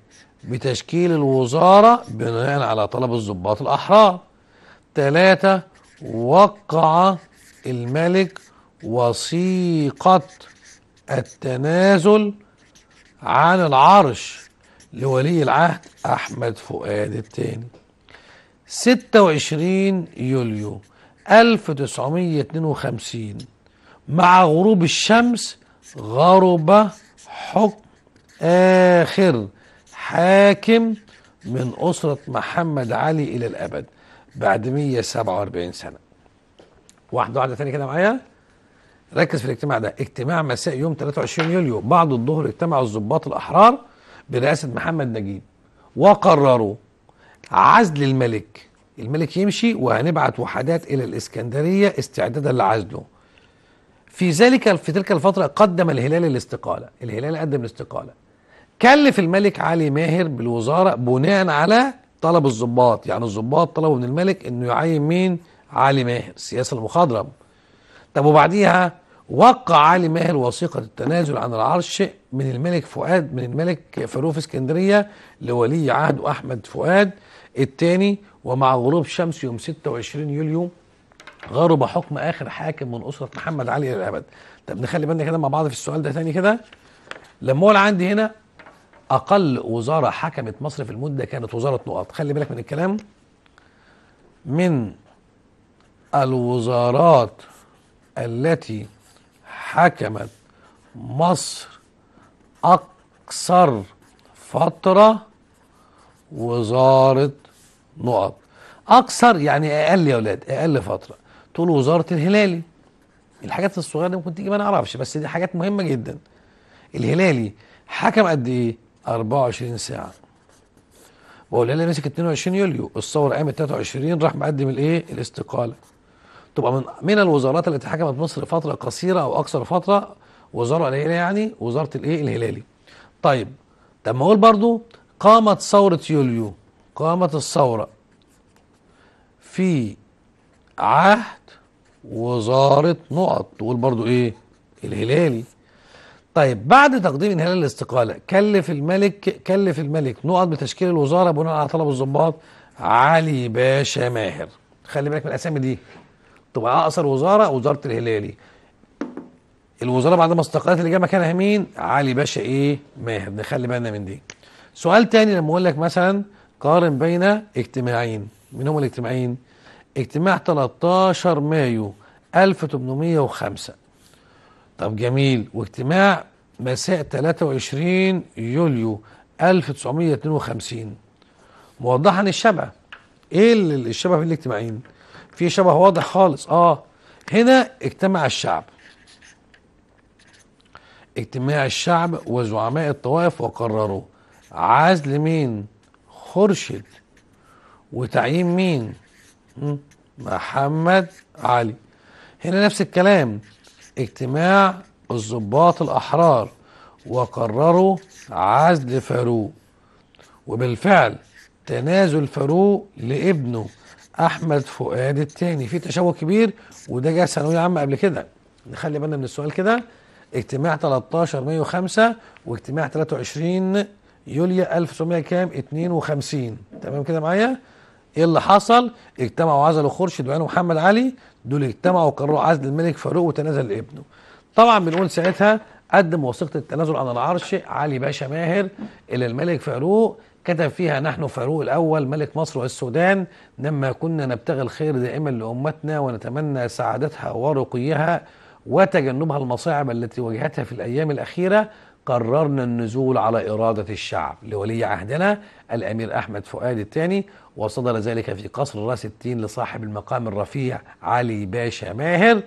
بتشكيل الوزاره بناء على طلب الضباط الاحرار ثلاثة وقع الملك وثيقة التنازل عن العرش لولي العهد أحمد فؤاد الثاني 26 يوليو 1952 مع غروب الشمس غرب حكم آخر حاكم من أسرة محمد علي إلى الأبد بعد 147 سنة واحدة واحدة ثانية كده معايا ركز في الاجتماع ده اجتماع مساء يوم 23 يوليو بعد الظهر اجتمع الضباط الأحرار برئاسة محمد نجيب وقرروا عزل الملك الملك يمشي وهنبعت وحدات إلى الإسكندرية استعدادا لعزله في ذلك في تلك الفترة قدم الهلال الاستقالة الهلال قدم الاستقالة كلف الملك علي ماهر بالوزارة بناء على طلب الضباط يعني الضباط طلبوا من الملك انه يعين مين علي ماهر السياسه المخضرم طب وبعديها وقع علي ماهر وثيقه التنازل عن العرش من الملك فؤاد من الملك فاروق اسكندريه لولي عهده احمد فؤاد الثاني ومع غروب شمس يوم 26 يوليو غرب حكم اخر حاكم من اسره محمد علي الأبد طب نخلي بالنا كده مع بعض في السؤال ده ثاني كده لما هو عندي هنا اقل وزاره حكمت مصر في المده كانت وزاره نقاط خلي بالك من الكلام من الوزارات التي حكمت مصر اكثر فتره وزاره نقط اكثر يعني اقل يا اولاد اقل فتره تقول وزاره الهلالي الحاجات الصغيره دي ممكن تيجي ما نعرفش بس دي حاجات مهمه جدا الهلالي حكم قد ايه 24 ساعة وقليل مسك 22 يوليو الثورة قامت 23 راح مقدم الايه الاستقالة تبقى من من الوزارات التي حكمت مصر فترة قصيرة او اكثر فترة وزارة قليلة يعني وزارة الايه الهلالي طيب طب ما اقول برضو قامت ثورة يوليو قامت الثورة في عهد وزارة نقط تقول برضو ايه الهلالي طيب بعد تقديم انهيار الاستقاله كلف الملك كلف الملك نقط بتشكيل الوزاره بناء على طلب الضباط علي باشا ماهر خلي بالك من الاسامي دي تبقى اقصر وزاره وزاره الهلالي الوزاره بعد ما استقالت اللي جه مكانها مين علي باشا ايه ماهر نخلي بالنا من دي سؤال تاني لما اقول لك مثلا قارن بين اجتماعين من هم الاجتماعين اجتماع 13 مايو 1805 طب جميل واجتماع مساء 23 يوليو 1952 موضحا الشبه ايه الشبه في الاجتماعين في شبه واضح خالص اه هنا اجتمع الشعب اجتماع الشعب وزعماء الطوائف وقرروا عزل مين خرشد وتعيين مين محمد علي هنا نفس الكلام اجتماع الضباط الأحرار وقرروا عزل فاروق وبالفعل تنازل فاروق لابنه احمد فؤاد الثاني في تشوه كبير وده جه ثانويه عامه قبل كده نخلي بالنا من السؤال كده اجتماع 13 مايو 5 واجتماع 23 يوليو 1900 كام 52 تمام كده معايا ايه اللي حصل اجتمعوا عزلوا خورشيد وعينه محمد علي دول اجتمعوا وقرروا عزل الملك فاروق وتنازل لابنه طبعا بنقول ساعتها قدم وثيقه التنازل عن العرش علي باشا ماهر الى الملك فاروق كتب فيها نحن فاروق الأول ملك مصر والسودان لما كنا نبتغي الخير دائما لأمتنا ونتمنى سعادتها ورقيها وتجنبها المصاعب التي واجهتها في الأيام الأخيرة قررنا النزول على إرادة الشعب لولي عهدنا الأمير أحمد فؤاد الثاني وصدر ذلك في قصر راس التين لصاحب المقام الرفيع علي باشا ماهر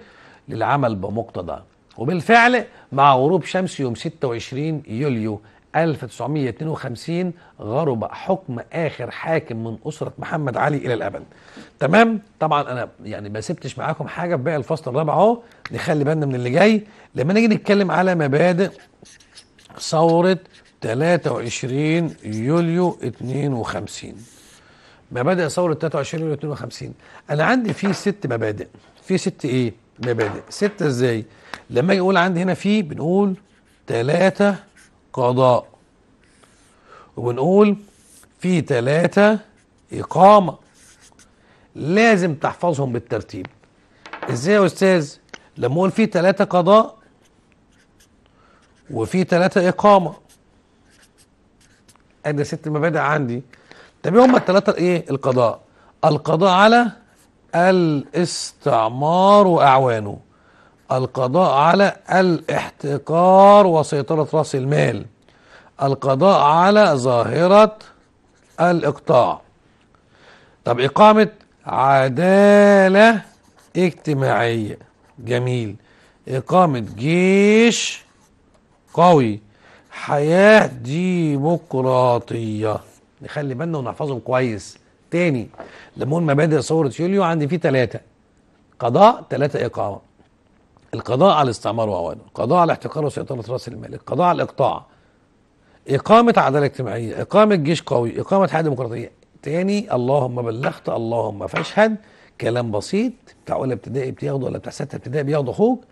للعمل بمقتضى وبالفعل مع غروب شمس يوم 26 يوليو 1952 غرب حكم اخر حاكم من اسره محمد علي الى الابد تمام طبعا انا يعني ما سبتش معاكم حاجه في باقي الفصل الرابع اهو نخلي بالنا من اللي جاي لما نيجي نتكلم على مبادئ ثوره 23 يوليو 52 مبادئ ثوره 23 يوليو 52 انا عندي فيه ست مبادئ في ست ايه مبادئ ستة ازاي لما اجي اقول عندي هنا في بنقول ثلاثة قضاء وبنقول في ثلاثة إقامة لازم تحفظهم بالترتيب ازاي يا استاذ لما اقول في ثلاثة قضاء وفي ثلاثة إقامة أنا ست مبادئ عندي طب هم الثلاثه ايه القضاء القضاء على الاستعمار واعوانه القضاء على الاحتكار وسيطره راس المال القضاء على ظاهره الاقطاع طب اقامه عداله اجتماعيه جميل اقامه جيش قوي حياه ديمقراطيه نخلي بالنا ونحفظهم كويس تاني لمون مبادئ صورة يوليو عندي فيه ثلاثة قضاء ثلاثة إقامة القضاء على الاستعمار وعوانه القضاء على احتكار وسيطرة رأس المال القضاء على الإقطاع إقامة عدالة اجتماعية إقامة جيش قوي إقامة حياة ديمقراطية تاني اللهم بلغت اللهم فاشهد كلام بسيط بتاع اولى ابتدائي بتاخده ولا بتاع سته ابتدائي بياخده اخوك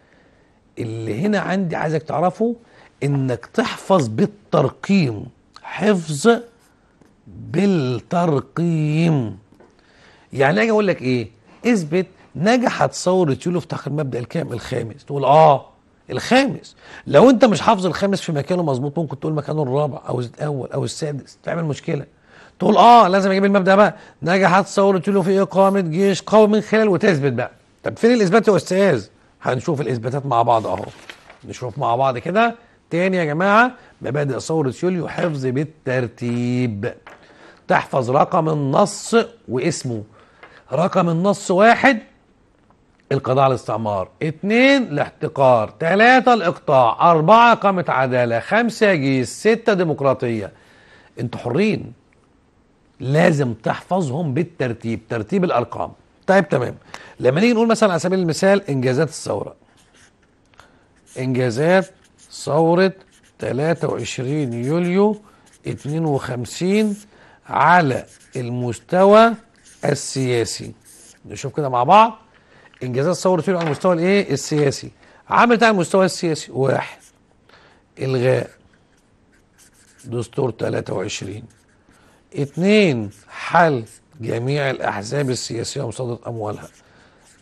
اللي هنا عندي عايزك تعرفه انك تحفظ بالترقيم حفظ بالترقيم يعني اجي اقول لك ايه اثبت نجحت ثوره يوليو في تحقيق مبدا الكام الخامس تقول اه الخامس لو انت مش حافظ الخامس في مكانه مظبوط ممكن تقول مكانه الرابع او الاول او السادس تعمل مشكله تقول اه لازم اجيب المبدا بقى نجحت ثوره يوليو في اقامه جيش قوي من خلال وتثبت بقى طب فين الاثبات يا استاذ هنشوف الاثباتات مع بعض اهو نشوف مع بعض كده تاني يا جماعه مبادئ ثوره يوليو حفظ بالترتيب تحفظ رقم النص واسمه رقم النص واحد القضاء على الاستعمار اثنين الاحتقار ثلاثة الاقطاع اربعة قامة عدالة خمسة جيش ستة ديمقراطية انتوا حرين لازم تحفظهم بالترتيب ترتيب الارقام طيب تمام لما نيجي نقول مثلا على سبيل المثال انجازات الثورة انجازات ثورة 23 يوليو 52 على المستوى السياسي نشوف كده مع بعض انجازات ثوره يوليو على المستوى الايه السياسي عملت على المستوى السياسي واحد الغاء دستور 23 اثنين حل جميع الأحزاب السياسية ومصادرة أموالها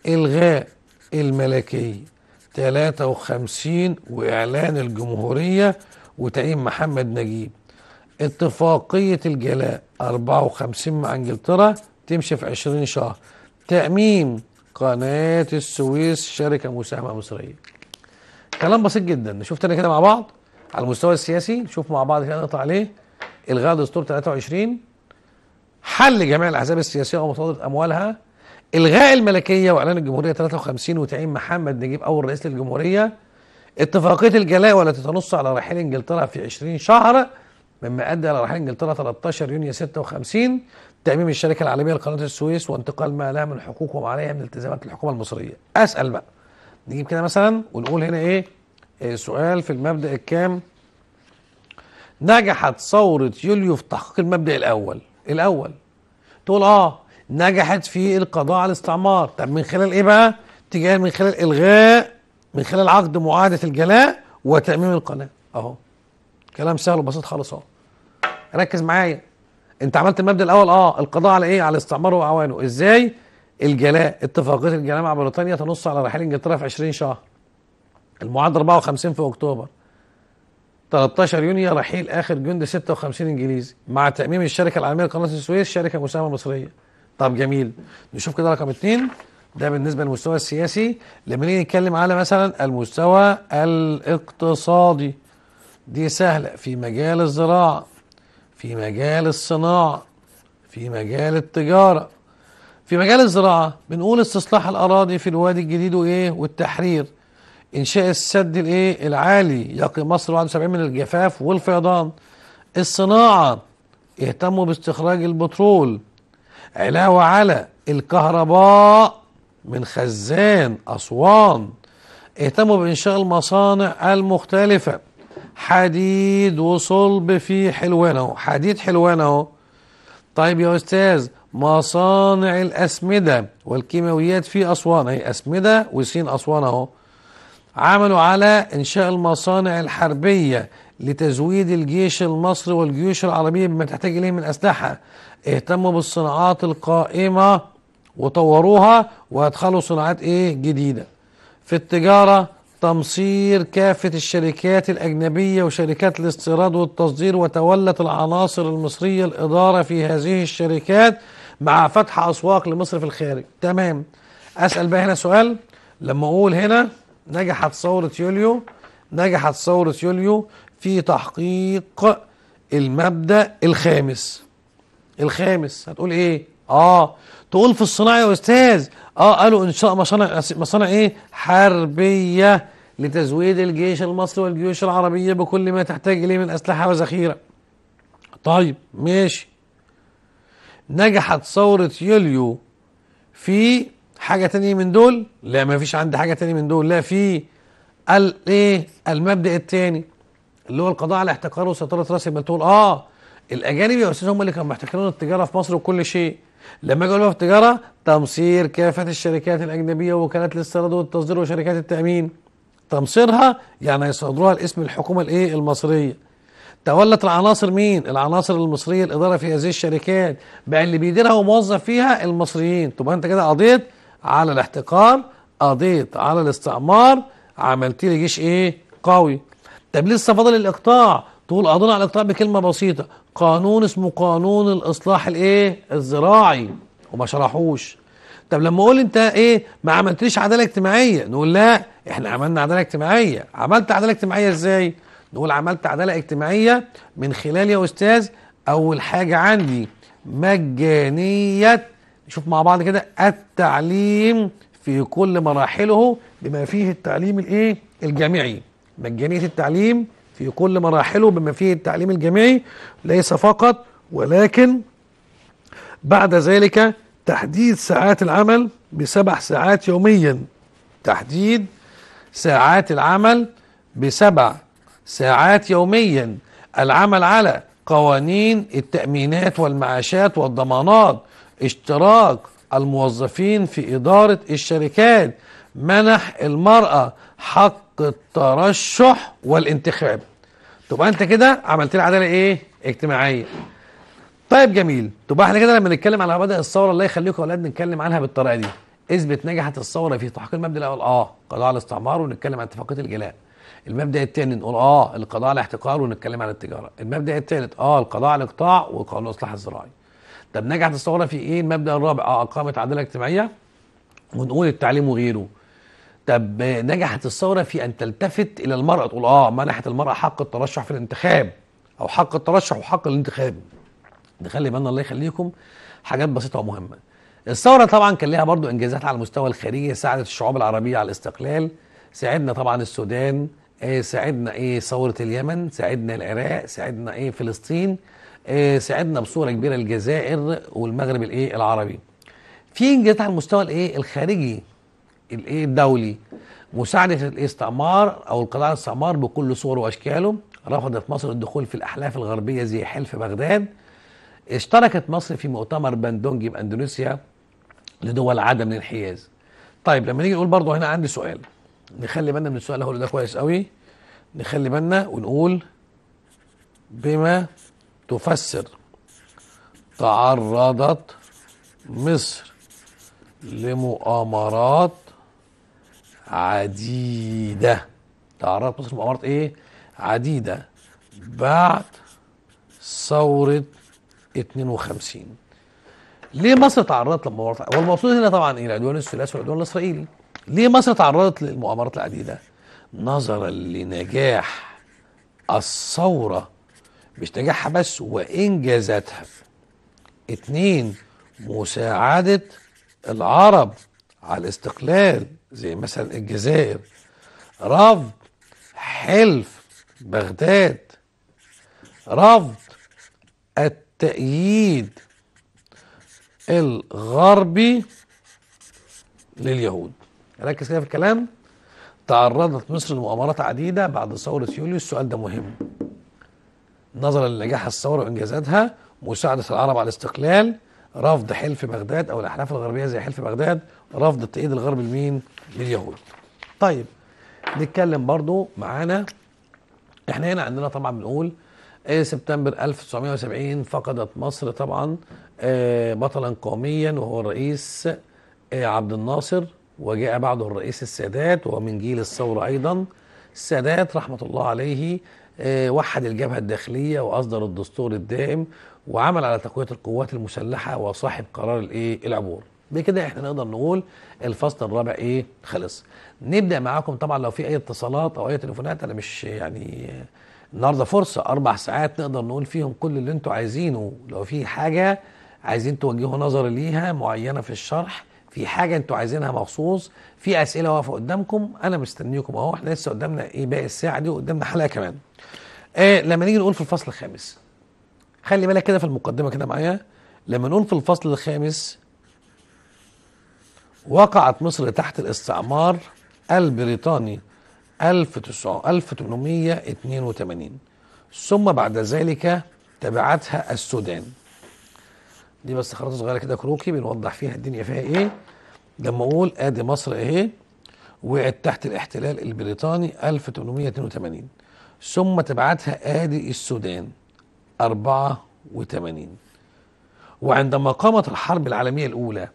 إلغاء الملكية 53 وإعلان الجمهورية وتعيين محمد نجيب اتفاقية الجلاء 54 مع انجلترا تمشي في 20 شهر تأميم قناة السويس شركة مساهمة مصرية كلام بسيط جدا شوف تاني كده مع بعض على المستوى السياسي نشوف مع بعض كده نقطع عليه الغاء دستور 23 حل جميع الاحزاب السياسيه ومصادر اموالها الغاء الملكيه واعلان الجمهوريه 53 وتعيين محمد نجيب اول رئيس للجمهوريه اتفاقيه الجلاء والتي تنص على رحيل انجلترا في 20 شهر مما ادى الى رحيل انجلترا 13 يونيو 56 تأميم الشركة العالمية لقناة السويس وانتقال ما لها من حقوق وما عليها من التزامات الحكومة المصرية. أسأل بقى نجيب كده مثلا ونقول هنا إيه, إيه سؤال في المبدأ الكام نجحت ثورة يوليو في تحقيق المبدأ الأول الأول تقول آه نجحت في القضاء على الاستعمار طب من خلال إيه بقى؟ تجاه من خلال إلغاء من خلال عقد معاهدة الجلاء وتأميم القناة أهو كلام سهل وبسيط خالص اهو ركز معايا انت عملت المبدا الاول اه القضاء على ايه على الاستعمار واعوانه ازاي الجلاء اتفاقيه الجلاء مع بريطانيا تنص على رحيل انجلترا في 20 شهر المعاد 54 في اكتوبر 13 يونيو رحيل اخر جندي 56 انجليزي مع تاميم الشركه العالميه لقناه السويس شركه مساهمه مصريه طب جميل نشوف كده رقم اثنين ده بالنسبه للمستوى السياسي لما نيجي نتكلم على مثلا المستوى الاقتصادي دي سهلة في مجال الزراعة في مجال الصناعة في مجال التجارة في مجال الزراعة بنقول استصلاح الأراضي في الوادي الجديد وإيه والتحرير إنشاء السد الإيه العالي يقي مصر 71 من الجفاف والفيضان الصناعة اهتموا باستخراج البترول علاوة على الكهرباء من خزان أسوان اهتموا بإنشاء المصانع المختلفة حديد وصلب في حلوان اهو حديد حلوان اهو طيب يا استاذ مصانع الاسمده والكيماويات في اسوان اهي اسمده وسين اسوان اهو عملوا على انشاء المصانع الحربيه لتزويد الجيش المصري والجيوش العربيه بما تحتاج اليه من اسلحه اهتموا بالصناعات القائمه وطوروها وادخلوا صناعات ايه جديده في التجاره تمصير كافة الشركات الأجنبية وشركات الاستيراد والتصدير وتولت العناصر المصرية الإدارة في هذه الشركات مع فتح أسواق لمصر في الخارج تمام أسأل بقى هنا سؤال لما أقول هنا نجحت ثورة يوليو نجحت ثورة يوليو في تحقيق المبدأ الخامس الخامس هتقول إيه؟ آه تقول في الصناعة يا أستاذ آه قالوا إنشاء مصانع مصانع إيه؟ حربية لتزويد الجيش المصري والجيوش العربية بكل ما تحتاج إليه من أسلحة وذخيرة طيب ماشي نجحت ثورة يوليو في حاجة تانية من دول لا ما فيش عندي حاجة تانية من دول لا في الايه المبدأ التاني اللي هو القضاء على احتكار وسيطرة راس المال تقول اه الأجانب يا أستاذ هم اللي كانوا محتكرين التجارة في مصر وكل شيء لما جاءوا في التجارة تمصير كافة الشركات الأجنبية ووكالات الاستيراد والتصدير وشركات التأمين تمصيرها يعني هيصدروها لاسم الحكومه الايه المصريه تولت العناصر مين العناصر المصريه الاداره في هذه الشركات بقى اللي بيديرها وموظف فيها المصريين تبقى انت كده قضيت على الاحتقار قضيت على الاستعمار عملت لي جيش ايه قوي طب لسه فاضل الاقطاع تقول قضينا على الاقطاع بكلمه بسيطه قانون اسمه قانون الاصلاح الايه الزراعي وما شرحوش طب لما اقول انت ايه ما عملتليش عداله اجتماعيه نقول لا احنا عملنا عداله اجتماعيه عملت عداله اجتماعيه ازاي نقول عملت عداله اجتماعيه من خلال يا استاذ اول حاجه عندي مجانيه نشوف مع بعض كده التعليم في كل مراحله بما فيه التعليم الايه الجامعي مجانيه التعليم في كل مراحله بما فيه التعليم الجامعي ليس فقط ولكن بعد ذلك تحديد ساعات العمل بسبع ساعات يوميا تحديد ساعات العمل بسبع ساعات يوميا العمل على قوانين التأمينات والمعاشات والضمانات اشتراك الموظفين في إدارة الشركات منح المرأة حق الترشح والانتخاب تبقى انت كده عملت لي عدالة ايه اجتماعية طيب جميل طب احنا كده لما نتكلم على مبادئ الثوره الله يخليكم يا اولاد نتكلم عنها بالطريقه دي اثبت نجحت الثوره في تحقيق المبدا الاول اه قضاء على الاستعمار ونتكلم عن اتفاقيه الجلاء المبدا الثاني نقول اه القضاء على الاحتكار ونتكلم عن التجاره المبدا الثالث اه القضاء على الاقطاع وقانون الاصلاح الزراعي طب نجحت الثوره في ايه المبدا الرابع اه اقامه عداله اجتماعيه ونقول التعليم وغيره طب نجحت الثوره في ان تلتفت الى المراه تقول اه منحت المراه حق الترشح في الانتخاب او حق الترشح وحق الانتخاب نخلي بالنا الله يخليكم حاجات بسيطه ومهمه الثوره طبعا كان لها برضو انجازات على المستوى الخارجي ساعدت الشعوب العربيه على الاستقلال ساعدنا طبعا السودان آه، ساعدنا ايه ثوره اليمن ساعدنا العراق ساعدنا ايه فلسطين آه، ساعدنا بصوره كبيره الجزائر والمغرب الايه العربي في انجازات على المستوى الايه الخارجي الايه الدولي مساعده الاستعمار او القطاع الاستعمار بكل صوره واشكاله رفضت مصر الدخول في الاحلاف الغربيه زي حلف بغداد اشتركت مصر في مؤتمر بندونج باندونيسيا لدول عدم الانحياز طيب لما نيجي نقول برضه هنا عندي سؤال نخلي بالنا من السؤال اللي ده كويس قوي نخلي بالنا ونقول بما تفسر تعرضت مصر لمؤامرات عديدة تعرضت مصر لمؤامرات ايه عديدة بعد ثورة 52 ليه مصر تعرضت للمؤامرات هو المقصود هنا طبعا ايه العدوان الثلاثي والعدوان الاسرائيلي ليه مصر تعرضت للمؤامرات العديده نظرا لنجاح الثوره مش نجاحها بس وانجازاتها اثنين مساعده العرب على الاستقلال زي مثلا الجزائر رفض حلف بغداد رفض التأييد الغربي لليهود ركز كده في الكلام تعرضت مصر لمؤامرات عديدة بعد ثورة يوليو السؤال ده مهم نظرا لنجاح الثورة وإنجازاتها مساعدة العرب على الاستقلال رفض حلف بغداد أو الأحلاف الغربية زي حلف بغداد رفض التأييد الغربي لمين؟ لليهود طيب نتكلم برضو معانا احنا هنا عندنا طبعا بنقول آه، سبتمبر 1970 فقدت مصر طبعا آه، بطلا قوميا وهو الرئيس آه، عبد الناصر وجاء بعده الرئيس السادات وهو من جيل الثورة أيضا السادات رحمة الله عليه وحد الجبهة الداخلية وأصدر الدستور الدائم وعمل على تقوية القوات المسلحة وصاحب قرار الإيه العبور بكده احنا نقدر نقول الفصل الرابع ايه خلص نبدا معاكم طبعا لو في اي اتصالات او اي تليفونات انا مش يعني النهارده فرصه اربع ساعات نقدر نقول فيهم كل اللي انتوا عايزينه لو في حاجه عايزين توجهوا نظر ليها معينه في الشرح في حاجه انتوا عايزينها مخصوص في اسئله واقفه قدامكم انا مستنيكم اهو احنا لسه قدامنا ايه باقي الساعه دي وقدامنا حلقه كمان آه لما نيجي نقول في الفصل الخامس خلي بالك كده في المقدمه كده معايا لما نقول في الفصل الخامس وقعت مصر تحت الاستعمار البريطاني 1882 ثم بعد ذلك تبعتها السودان دي بس خريطه صغيره كده كروكي بنوضح فيها الدنيا فيها ايه لما اقول ادي مصر اهي وقعت تحت الاحتلال البريطاني 1882 ثم تبعتها ادي السودان 84 وعندما قامت الحرب العالميه الاولى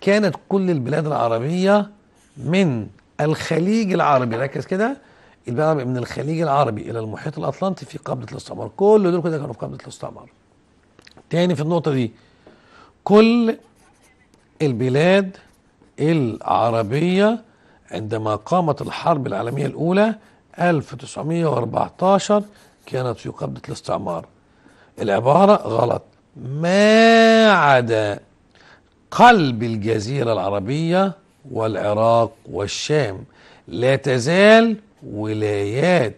كانت كل البلاد العربيه من الخليج العربي ركز كده البلد من الخليج العربي الى المحيط الاطلنطي في قبضه الاستعمار كل دول كده كانوا في قبضه الاستعمار تاني في النقطه دي كل البلاد العربيه عندما قامت الحرب العالميه الاولى 1914 كانت في قبضه الاستعمار العباره غلط ما عدا قلب الجزيره العربيه والعراق والشام لا تزال ولايات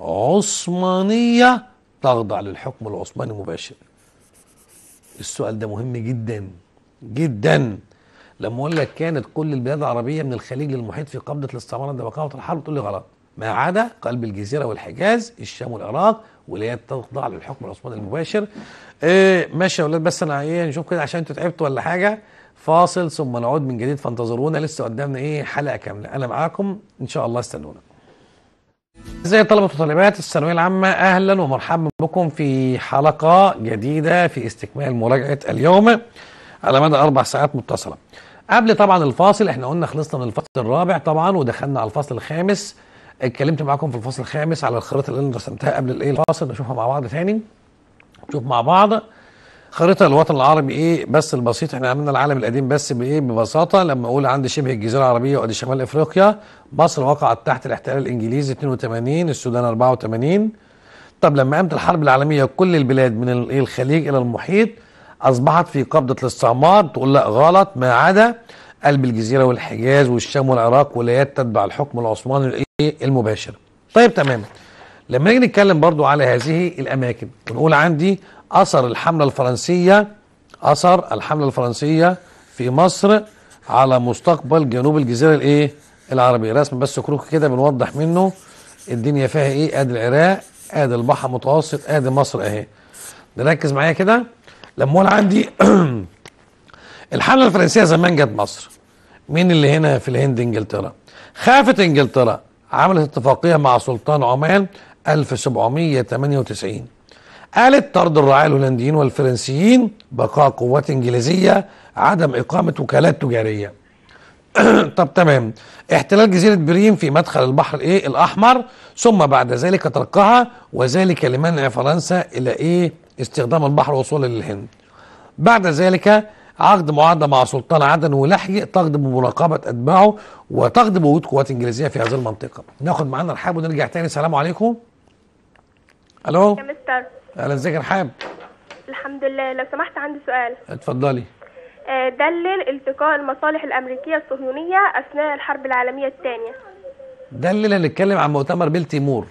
عثمانية تخضع للحكم العثماني مباشر السؤال ده مهم جدا جدا لما اقول لك كانت كل البلاد العربيه من الخليج للمحيط في قبضه الاستعمار عند وقاوه الحرب تقول لي غلط ما عدا قلب الجزيره والحجاز الشام والعراق ولايات تخضع للحكم العثماني المباشر ايه ماشي يا اولاد بس انا ايه نشوف كده عشان انتوا تعبتوا ولا حاجه فاصل ثم نعود من جديد فانتظرونا لسه قدامنا ايه حلقه كامله انا معاكم ان شاء الله استنونا ازاي طلبة وطالبات الثانوية العامة اهلا ومرحبا بكم في حلقة جديدة في استكمال مراجعة اليوم على مدى اربع ساعات متصلة قبل طبعا الفاصل احنا قلنا خلصنا من الفصل الرابع طبعا ودخلنا على الفصل الخامس اتكلمت معاكم في الفصل الخامس على الخريطة اللي انا رسمتها قبل الايه الفاصل نشوفها مع بعض تاني شوف مع بعض خريطه الوطن العربي ايه بس البسيط احنا عملنا العالم القديم بس بايه ببساطه لما اقول عندي شبه الجزيره العربيه وادي شمال افريقيا مصر وقعت تحت الاحتلال الانجليزي 82 السودان 84 طب لما قامت الحرب العالميه كل البلاد من الخليج الى المحيط اصبحت في قبضه الاستعمار تقول لا غلط ما عدا قلب الجزيره والحجاز والشام والعراق ولايات تتبع الحكم العثماني المباشر طيب تمام لما نيجي نتكلم برضو على هذه الأماكن ونقول عندي أثر الحملة الفرنسية أثر الحملة الفرنسية في مصر على مستقبل جنوب الجزيرة الإيه العربية رسم بس كروك كده بنوضح منه الدنيا فيها إيه آدي العراق آدي البحر المتوسط آدي مصر أهي نركز معايا كده لما أقول عندي الحملة الفرنسية زمان جت مصر مين اللي هنا في الهند انجلترا خافت انجلترا عملت اتفاقية مع سلطان عمان 1798 قالت طرد الرعاة الهولنديين والفرنسيين بقاء قوات إنجليزية عدم إقامة وكالات تجارية طب تمام احتلال جزيرة بريم في مدخل البحر ايه الأحمر ثم بعد ذلك تركها وذلك لمنع فرنسا إلى ايه استخدام البحر وصولا للهند بعد ذلك عقد معاهده مع سلطان عدن ولحي تقضي بمراقبه اتباعه وتقضي بوجود قوات انجليزيه في هذه المنطقه. ناخد معانا الحاب ونرجع تاني سلام عليكم. الو يا مستر اهلا ازيك يا رحاب الحمد لله لو سمحت عندي سؤال اتفضلي آه، دلل التقاء المصالح الامريكيه الصهيونيه اثناء الحرب العالميه الثانيه دلل هنتكلم عن مؤتمر بيل تيمور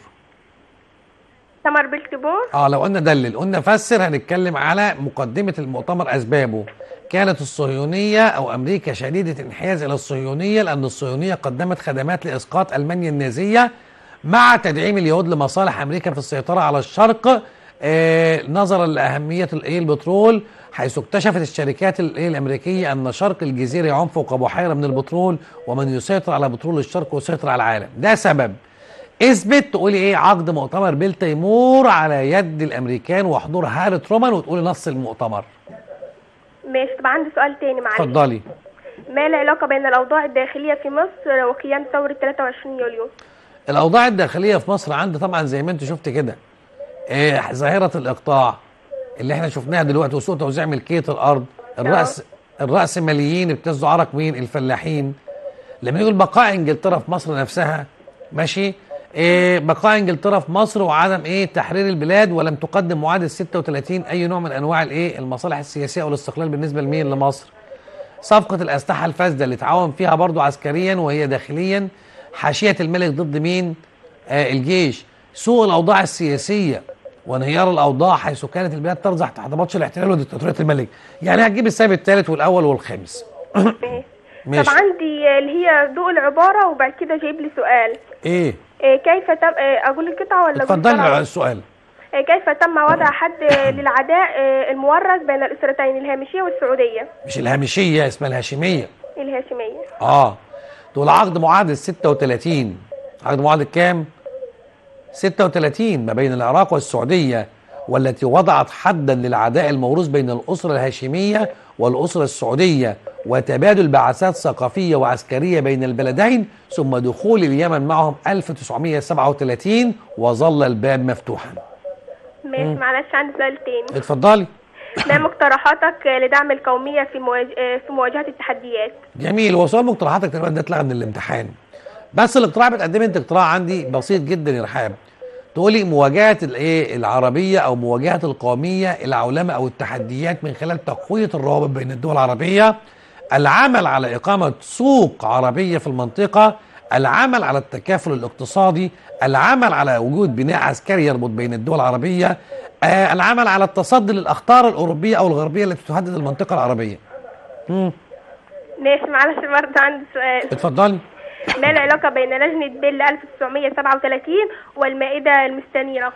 مؤتمر بيل تيمور اه لو قلنا دلل قلنا فسر هنتكلم على مقدمه المؤتمر اسبابه كانت الصهيونيه او امريكا شديده انحياز الى الصهيونيه لان الصهيونيه قدمت خدمات لاسقاط المانيا النازيه مع تدعيم اليهود لمصالح امريكا في السيطره على الشرق آه، نظرا لاهميه الايه البترول حيث اكتشفت الشركات الامريكيه ان شرق الجزيره يعم فوق بحيره من البترول ومن يسيطر على بترول الشرق يسيطر على العالم ده سبب اثبت تقولي ايه عقد مؤتمر بيل تيمور على يد الامريكان وحضور هاري ترومان وتقولي نص المؤتمر ماشي طب عندي سؤال تاني معلش اتفضلي ما العلاقه بين الاوضاع الداخليه في مصر وقيام ثوره 23 يوليو الاوضاع الداخليه في مصر عند طبعا زي ما انت شفت كده إيه ظاهره الاقطاع اللي احنا شفناها دلوقتي وسوء توزيع ملكيه الارض الراس الراسماليين ابتزوا عرق مين الفلاحين لما يقول بقاء انجلترا في مصر نفسها ماشي إيه بقاء انجلترا في مصر وعدم ايه تحرير البلاد ولم تقدم معاهده 36 اي نوع من انواع الايه المصالح السياسيه او الاستقلال بالنسبه لمين لمصر صفقه الاسلحه الفاسده اللي تعاون فيها برضو عسكريا وهي داخليا حاشية الملك ضد مين آه الجيش سوء الأوضاع السياسية وانهيار الأوضاع حيث كانت البلاد ترزح تحت بطش الاحتلال وديكتاتورية الملك يعني هتجيب السبب الثالث والأول والخامس إيه. ماشي. طب عندي آه، اللي هي ضوء العبارة وبعد كده جايب لي سؤال ايه, إيه كيف تم آه، اقول القطعة ولا اتفضلي السؤال إيه، كيف تم وضع حد آه، للعداء المورث بين الاسرتين الهامشيه والسعوديه مش الهامشيه اسمها الهاشميه الهاشميه اه دول عقد معاهده 36 عقد معاهده كام؟ 36 ما بين العراق والسعوديه والتي وضعت حدا للعداء الموروث بين الاسره الهاشميه والاسره السعوديه وتبادل بعثات ثقافيه وعسكريه بين البلدين ثم دخول اليمن معهم 1937 وظل الباب مفتوحا ماشي معلش عندي سؤال تاني اتفضلي ما مقترحاتك لدعم القومية في آه، في مواجهة التحديات؟ جميل هو سؤال مقترحاتك تقريبا ده اتلغى من الامتحان بس الاقتراح بتقدمي انت اقتراح عندي بسيط جدا يا رحاب تقولي مواجهة الايه العربية او مواجهة القومية العولمة او التحديات من خلال تقوية الروابط بين الدول العربية العمل على اقامة سوق عربية في المنطقة العمل على التكافل الاقتصادي العمل على وجود بناء عسكري يربط بين الدول العربية آه، العمل على التصدي للأخطار الأوروبية أو الغربية التي تهدد المنطقة العربية مم. ماشي معلش برضه عندي سؤال اتفضلي ما العلاقة بين لجنة بيل 1937 والمائدة المستنيرة؟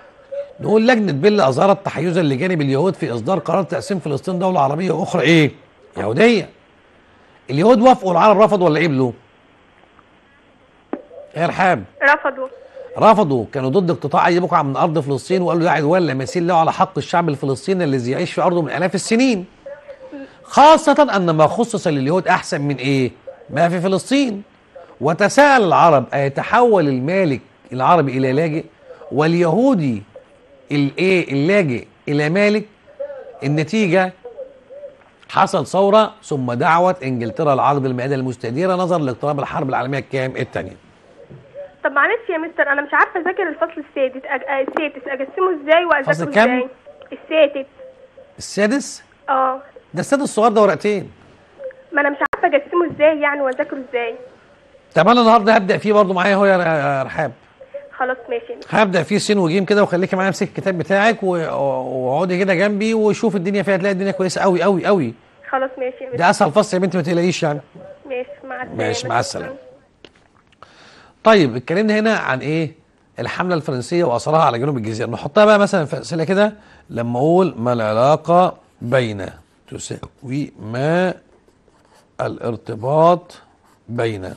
نقول لجنة بيل أظهرت تحيزا لجانب اليهود في إصدار قرار تقسيم فلسطين دولة عربية أخرى إيه؟ يهودية اليهود وافقوا العرب رفضوا ولا قبلوا؟ إيه، ارحام رفضوا رفضوا كانوا ضد اقتطاع اي بقعه من ارض فلسطين وقالوا ده عدوان لا مثيل له على حق الشعب الفلسطيني الذي يعيش في ارضه من الاف السنين خاصه ان ما خصص لليهود احسن من ايه ما في فلسطين وتساءل العرب أيتحول المالك العربي إلى لاجئ واليهودي الايه اللاجئ إلى مالك النتيجة حصل ثورة ثم دعوة إنجلترا لعرض المائدة المستديرة نظرا لاقتراب الحرب العالمية الكام الثانية طب معلش يا مستر انا مش عارفه اذاكر الفصل السادس أج... آه، السادس اقسمه ازاي واذاكره ازاي السادس السادس اه ده السادس الصغير ده ورقتين ما انا مش عارفه اقسمه ازاي يعني واذاكره ازاي طب انا النهارده هبدا فيه برضه معايا اهو يا رحاب خلاص ماشي هبدا فيه سين وجيم كده وخليكي معايا امسك الكتاب بتاعك واقعدي كده جنبي وشوف الدنيا فيها هتلاقي الدنيا كويسه قوي قوي قوي خلاص ماشي, ماشي. ده اسهل فصل يا بنت ما تقلقيش يعني ماشي مع السلامه ماشي مع السلامه طيب اتكلمنا هنا عن ايه الحملة الفرنسية وأثرها على جنوب الجزيرة نحطها بقى مثلا في أسئلة كده لما أقول ما العلاقة بين تساوي ما الارتباط بين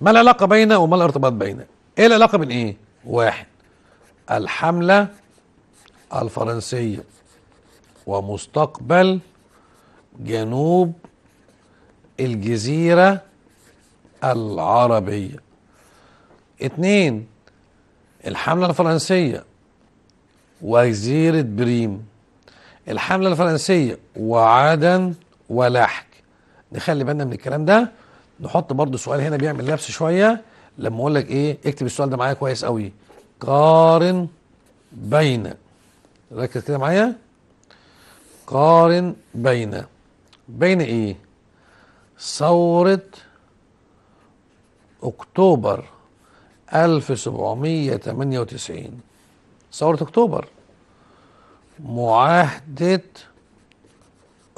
ما العلاقة بين وما الارتباط بين إيه العلاقة بين إيه؟ واحد الحملة الفرنسية ومستقبل جنوب الجزيرة العربية اتنين الحملة الفرنسية وجزيرة بريم الحملة الفرنسية وعدن ولحك نخلي بالنا من الكلام ده نحط برضو سؤال هنا بيعمل لبس شوية لما اقول لك ايه اكتب السؤال ده معايا كويس قوي قارن بين ركز كده معايا قارن بين بين ايه ثورة أكتوبر 1798 ثورة أكتوبر معاهدة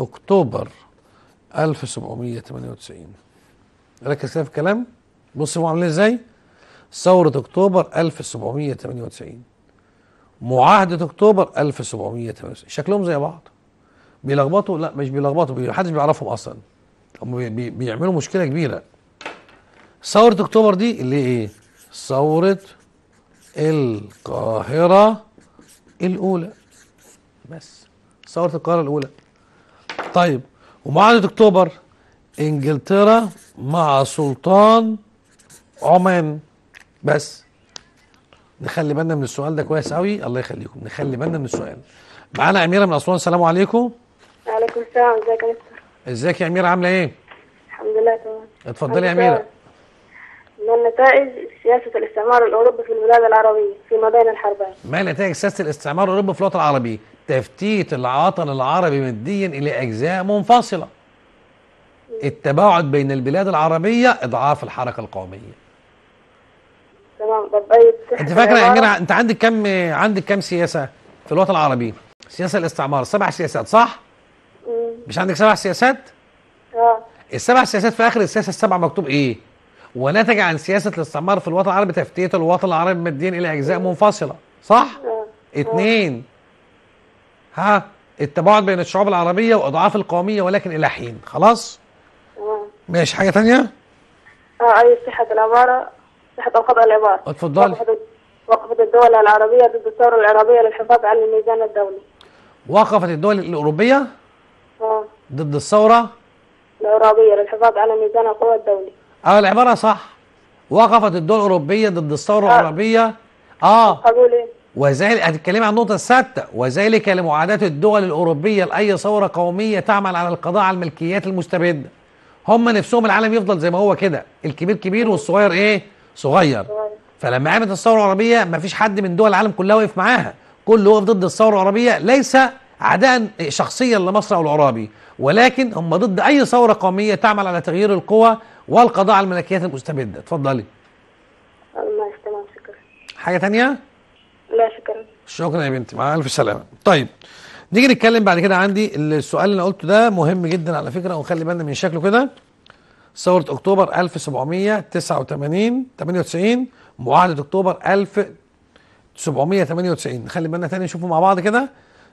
أكتوبر 1798 ركز كده في الكلام بص هو عاملين ازاي ثورة أكتوبر 1798 معاهدة أكتوبر 1798 شكلهم زي بعض بيلخبطوا لا مش بيلخبطوا محدش بيعرفهم أصلا هم بيعملوا مشكلة كبيرة ثورة اكتوبر دي اللي هي ايه ثورة القاهرة الاولى بس ثورة القاهرة الاولى طيب ومعاهدة اكتوبر انجلترا مع سلطان عمان بس نخلي بالنا من السؤال ده كويس قوي الله يخليكم نخلي بالنا من السؤال معانا اميره من اسوان السلام عليكم وعليكم السلام ازيك يا مستر ازيك يا اميره عامله ايه الحمد لله تمام اتفضلي يا اميره ما نتائج سياسة الاستعمار الأوروبي في البلاد العربية فيما بين الحربين؟ ما نتائج سياسة الاستعمار الأوروبي في الوطن العربي؟ تفتيت العاطل العربي ماديا إلى أجزاء منفصلة. التباعد بين البلاد العربية إضعاف الحركة القومية. تمام طب أي أنت فاكرة يا أميرة أنت عندك كم عندك كم سياسة في الوطن العربي؟ سياسة الاستعمار سبع سياسات صح؟ مش عندك سبع سياسات؟ اه السبع سياسات في آخر السياسة السبعة مكتوب إيه؟ ونتج عن سياسه الاستعمار في الوطن العربي تفتيت الوطن العربي ماديا الى اجزاء منفصله صح نعم. نعم. اثنين ها التباعد بين الشعوب العربيه واضعاف القوميه ولكن الى حين خلاص نعم. ماشي حاجه ثانيه اه عايز صحه العماره صحه القضاء العماره اتفضلي وقفت الدول العربيه ضد الثوره العربيه للحفاظ على الميزان الدولي وقفت الدول الاوروبيه اه ضد الثوره العربيه للحفاظ على ميزان القوى الدولي اه العباره صح وقفت الدول الاوروبيه ضد الثوره آه. العربيه اه إيه؟ وذلك هتتكلمي عن النقطه السادسه وذلك لمعاداه الدول الاوروبيه لاي ثوره قوميه تعمل على القضاء على الملكيات المستبده هم نفسهم العالم يفضل زي ما هو كده الكبير كبير والصغير ايه صغير فلما قامت الثوره العربيه مفيش حد من دول العالم كلها وقف معاها كله وقف ضد الثوره العربيه ليس عداء شخصيا لمصر او العرابي ولكن هم ضد اي ثوره قوميه تعمل على تغيير القوى والقضاء على الملكيات المستبده اتفضلي الله تمام شكرا حاجه ثانيه لا شكرا شكرا يا بنتي مع الف سلامه طيب نيجي نتكلم بعد كده عندي السؤال اللي انا قلته ده مهم جدا على فكره ونخلي بالنا من شكله كده ثوره اكتوبر 1789 98 معاهده اكتوبر 1798 نخلي بالنا تاني نشوفه مع بعض كده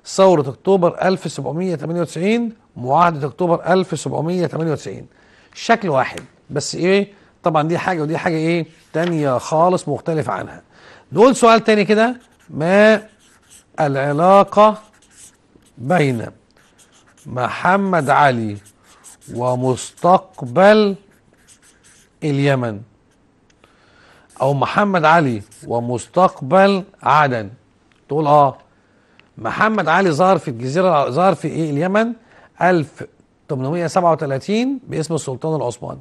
ثورة أكتوبر 1798 معاهدة أكتوبر 1798 شكل واحد بس إيه طبعا دي حاجة ودي حاجة إيه تانية خالص مختلفة عنها نقول سؤال تاني كده ما العلاقة بين محمد علي ومستقبل اليمن أو محمد علي ومستقبل عدن تقول آه محمد علي ظهر في الجزيرة ظهر في إيه اليمن 1837 باسم السلطان العثماني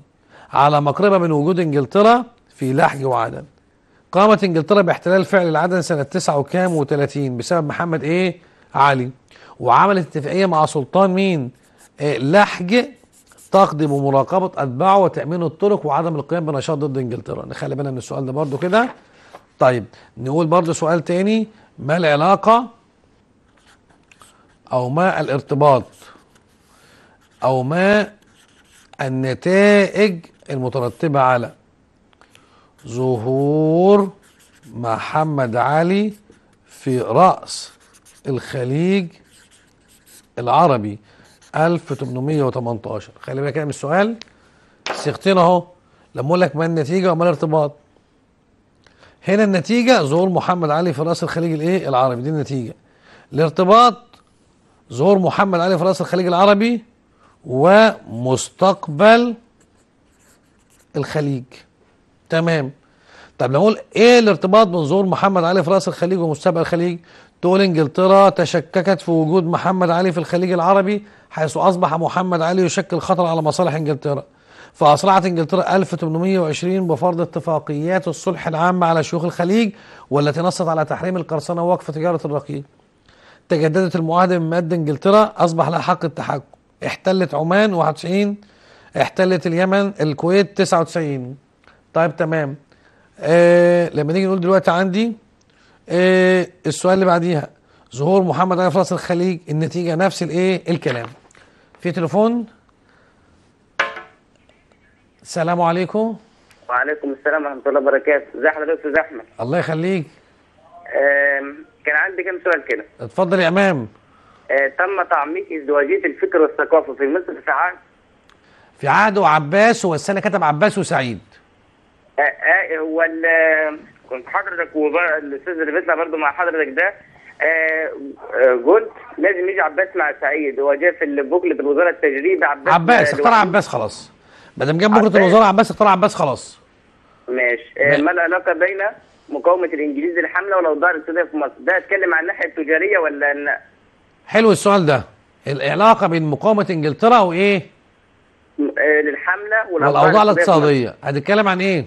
على مقربة من وجود إنجلترا في لحج وعدن قامت إنجلترا باحتلال فعل العدن سنة 9 وكام وثلاثين بسبب محمد إيه علي وعملت اتفاقية مع سلطان مين إيه لحج تقضي بمراقبة أتباعه وتأمين الطرق وعدم القيام بنشاط ضد إنجلترا نخلي بالنا من السؤال ده برضو كده طيب نقول برضو سؤال تاني ما العلاقة او ما الارتباط او ما النتائج المترتبه على ظهور محمد علي في راس الخليج العربي 1818 خلي بالك من السؤال صيغتين اهو لما اقول لك ما النتيجه وما الارتباط هنا النتيجه ظهور محمد علي في راس الخليج الايه العربي دي النتيجه الارتباط ظهور محمد علي في رأس الخليج العربي ومستقبل الخليج تمام طب نقول ايه الارتباط بين ظهور محمد علي في رأس الخليج ومستقبل الخليج تقول انجلترا تشككت في وجود محمد علي في الخليج العربي حيث اصبح محمد علي يشكل خطر على مصالح انجلترا فأصرعت إنجلترا 1820 بفرض اتفاقيات الصلح العامة على شيوخ الخليج والتي نصت على تحريم القرصنة ووقف تجارة الرقيق تجددت المعاهده مادة انجلترا اصبح لها حق التحكم احتلت عمان 91 احتلت اليمن الكويت 99 طيب تمام آه لما نيجي نقول دلوقتي عندي آه السؤال اللي بعديها ظهور محمد علي راس الخليج النتيجه نفس الايه الكلام في تليفون السلام عليكم وعليكم السلام ورحمه الله وبركاته ازي حضرتك يا استاذ احمد الله يخليك كان عندي كام سؤال كده اتفضل يا امام آه تم تعميق ازدواجيه الفكر والثقافه في مصر في عهد في عهد وعباس والسنه كتب عباس وسعيد آه آه هو كنت حضرتك والاستاذ اللي بيطلع برضه مع حضرتك ده آه،, آه قلت لازم يجي عباس مع سعيد هو جه في بوكلة الوزاره التجريبي عباس عباس اختار عباس خلاص ما دام جاب بكرة الوزاره عباس اختار عباس خلاص ماشي آه، ما العلاقه بين مقاومه الانجليز للحمله ولو ظهرت سوريا في مصر ده اتكلم عن الناحيه التجاريه ولا ان حلو السؤال ده العلاقه بين مقاومه انجلترا وايه آه، للحمله والاوضاع الاقتصاديه هتتكلم عن ايه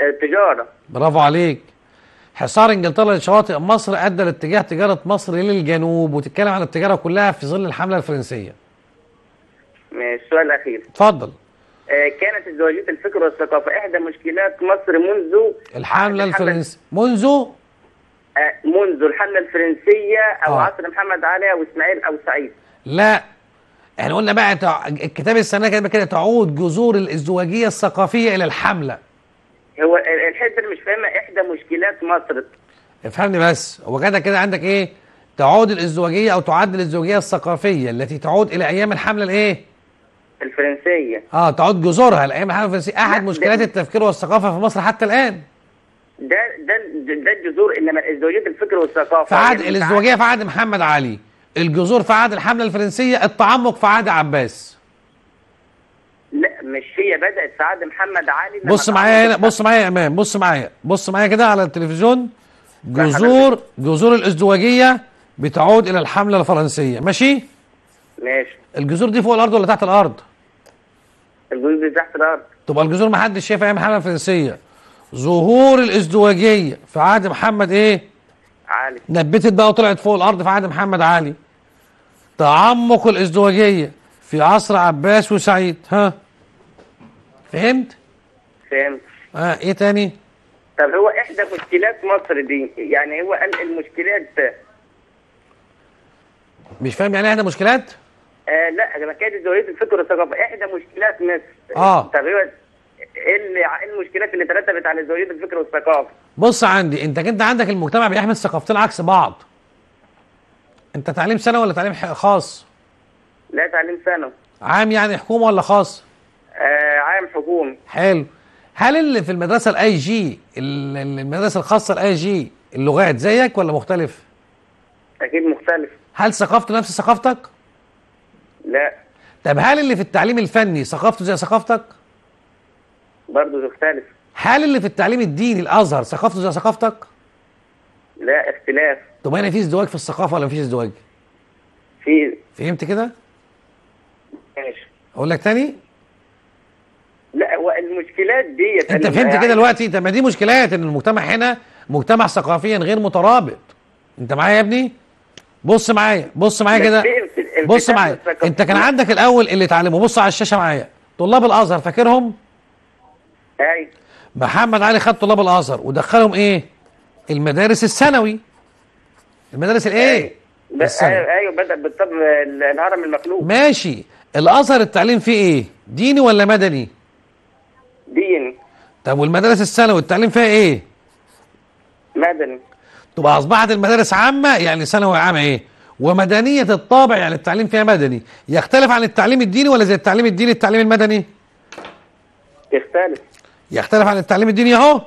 آه، التجاره برافو عليك حصار انجلترا لشواطئ مصر ادى لاتجاه تجاره مصر للجنوب وتتكلم عن التجاره كلها في ظل الحمله الفرنسيه ماشي السؤال الاخير اتفضل آه، كانت ازدواجيه الفكر والثقافه احدى مشكلات مصر منذ الحمله آه، الفرنسيه منذ آه، منذ الحمله الفرنسيه او آه. عصر محمد علي او اسماعيل او سعيد لا احنا قلنا بقى تع... الكتاب السنه كده كده تعود جذور الازدواجيه الثقافيه الى الحمله هو الحته اللي مش فاهمه احدى مشكلات مصر افهمني بس هو كده كده عندك ايه تعود الازدواجيه او تعد الازدواجيه الثقافيه التي تعود الى ايام الحمله الايه الفرنسية اه تعود جذورها الأيام الحرب الفرنسية أحد مشكلات التفكير والثقافة في مصر حتى الآن ده ده ده الجذور انما ازدواجيه الفكر والثقافه في يعني عهد الازدواجيه في عهد محمد علي الجذور في عهد الحمله الفرنسيه التعمق في عهد عباس لا مش هي بدات في عهد محمد علي بص معايا هنا بص معايا يا امام بص معايا بص معايا كده على التلفزيون جذور جذور الازدواجيه بتعود الى الحمله الفرنسيه ماشي ماشي الجذور دي فوق الارض ولا تحت الارض الجزر دي تحت الارض تبقى الجذور ما حدش شايفها هي الحمله الفرنسيه ظهور الازدواجيه في عهد محمد ايه؟ عالي نبتت بقى وطلعت فوق الارض في عهد محمد علي تعمق الازدواجيه في عصر عباس وسعيد ها فهمت؟ فهمت اه ايه تاني؟ طب هو احدى مشكلات مصر دي يعني هو قال المشكلات مش فاهم يعني احدى مشكلات؟ آه، لا ما كانت ازدواجيه الفكر والثقافه احدى مشكلات مصر اه تقريبا ايه المشكلات اللي ترتبت على ازدواجيه الفكر والثقافه بص عندي انت كنت عندك المجتمع بيحمل ثقافتين عكس بعض انت تعليم ثانوي ولا تعليم خاص لا تعليم ثانوي عام يعني حكومه ولا خاص آه عام حكومي حلو هل اللي في المدرسه الاي جي المدرسه الخاصه الاي جي اللغات زيك ولا مختلف اكيد مختلف هل ثقافته نفس ثقافتك لا طب هل اللي في التعليم الفني ثقافته زي ثقافتك؟ برضه تختلف هل اللي في التعليم الديني الازهر ثقافته زي ثقافتك؟ لا اختلاف طب هنا في ازدواج في الثقافه ولا مفيش ازدواج؟ في فهمت كده؟ ماشي اقول لك تاني؟ لا المشكلات ديت انت فهمت كده يعني دلوقتي؟ طب ما دي مشكلات ان المجتمع هنا مجتمع ثقافيا غير مترابط انت معايا يا ابني؟ بص معايا بص معايا كده بص معايا انت كان عندك الاول اللي اتعلمه بص على الشاشه معايا طلاب الازهر فاكرهم؟ ايوه محمد علي خد طلاب الازهر ودخلهم ايه؟ المدارس الثانوي المدارس الايه؟ ايوه ايوه بدا بالطب الهرم المخلوق ماشي الازهر التعليم فيه ايه؟ ديني ولا مدني؟ ديني طب والمدارس الثانوي التعليم فيها ايه؟ مدني تبقى اصبحت المدارس عامه يعني ثانوي عامه ايه؟ ومدنية الطابع يعني التعليم فيها مدني يختلف عن التعليم الديني ولا زي التعليم الديني التعليم المدني يختلف يختلف عن التعليم الديني اهو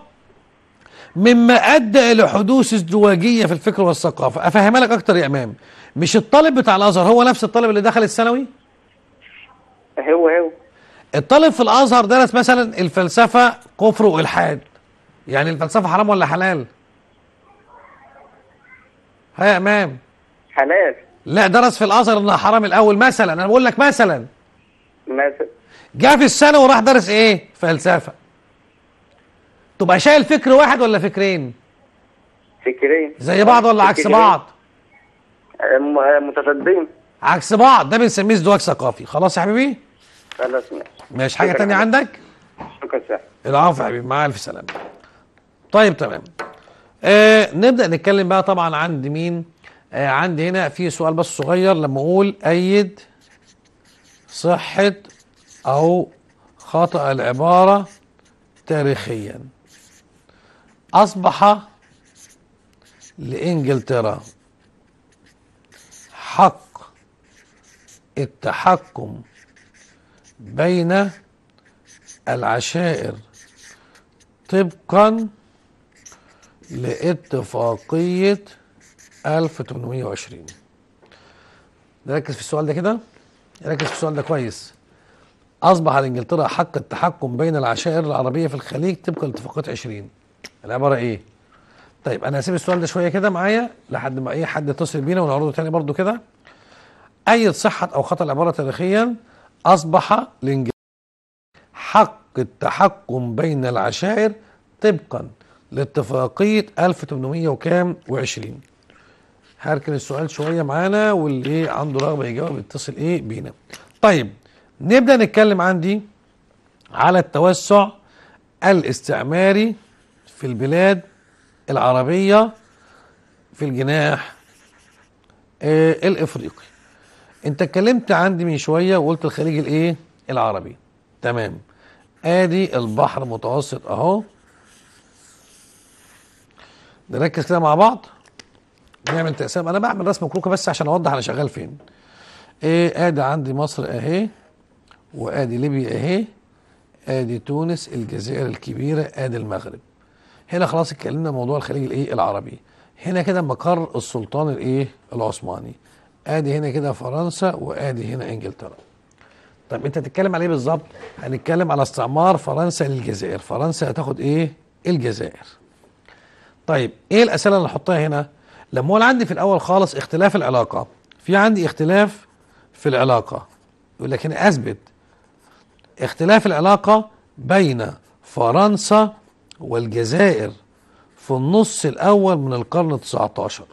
مما ادى الى حدوث ازدواجيه في الفكر والثقافه افهمها لك اكتر يا امام مش الطالب بتاع الازهر هو نفس الطالب اللي دخل الثانوي هو هو الطالب في الازهر درس مثلا الفلسفه كفر والحاد يعني الفلسفه حرام ولا حلال ها يا امام حلال لا درس في الازهر انها حرام الاول مثلا انا بقول لك مثلا مثلا جه في السنه وراح درس ايه فلسفه تبقى شايل فكر واحد ولا فكرين فكرين زي بعض ولا عكس بعض متضادين عكس بعض ده بنسميه ازدواج ثقافي خلاص يا حبيبي خلاص ماشي حاجه تانية عندك شكرا سهل العفو يا حبيبي مع الف سلامه طيب تمام آه نبدا نتكلم بقى طبعا عند مين آه، عندي هنا في سؤال بس صغير لما اقول ايد صحة او خطأ العبارة تاريخيا اصبح لانجلترا حق التحكم بين العشائر طبقا لاتفاقيه 1820 نركز في السؤال ده كده ركز في السؤال ده كويس أصبح لإنجلترا حق التحكم بين العشائر العربية في الخليج طبقا لاتفاقية 20 العبارة إيه؟ طيب أنا هسيب السؤال ده شوية كده معايا لحد ما أي حد يتصل بينا ونعرضه تاني برضه كده أي صحة أو خطأ العبارة تاريخيا أصبح لإنجلترا حق التحكم بين العشائر طبقا لاتفاقية 1800 وكام وعشرين هركن السؤال شويه معانا واللي ايه عنده رغبه يجاوب يتصل ايه بينا طيب نبدا نتكلم عندي على التوسع الاستعماري في البلاد العربيه في الجناح آه الافريقي انت اتكلمت عندي من شويه وقلت الخليج الايه العربي تمام ادي البحر المتوسط اهو نركز كده مع بعض نعمل تقسيم انا بعمل رسمه كروكه بس عشان اوضح انا شغال فين ايه ادي عندي مصر اهي وادي ليبيا اهي ادي تونس الجزائر الكبيره ادي المغرب هنا خلاص اتكلمنا موضوع الخليج الايه العربي هنا كده مقر السلطان الايه العثماني ادي هنا كده فرنسا وادي هنا انجلترا طب انت هتتكلم على ايه بالظبط هنتكلم على استعمار فرنسا للجزائر فرنسا هتاخد ايه الجزائر طيب ايه الاسئله اللي نحطها هنا لما اقول عندي في الاول خالص اختلاف العلاقه في عندي اختلاف في العلاقه ولكن اثبت اختلاف العلاقه بين فرنسا والجزائر في النص الاول من القرن 19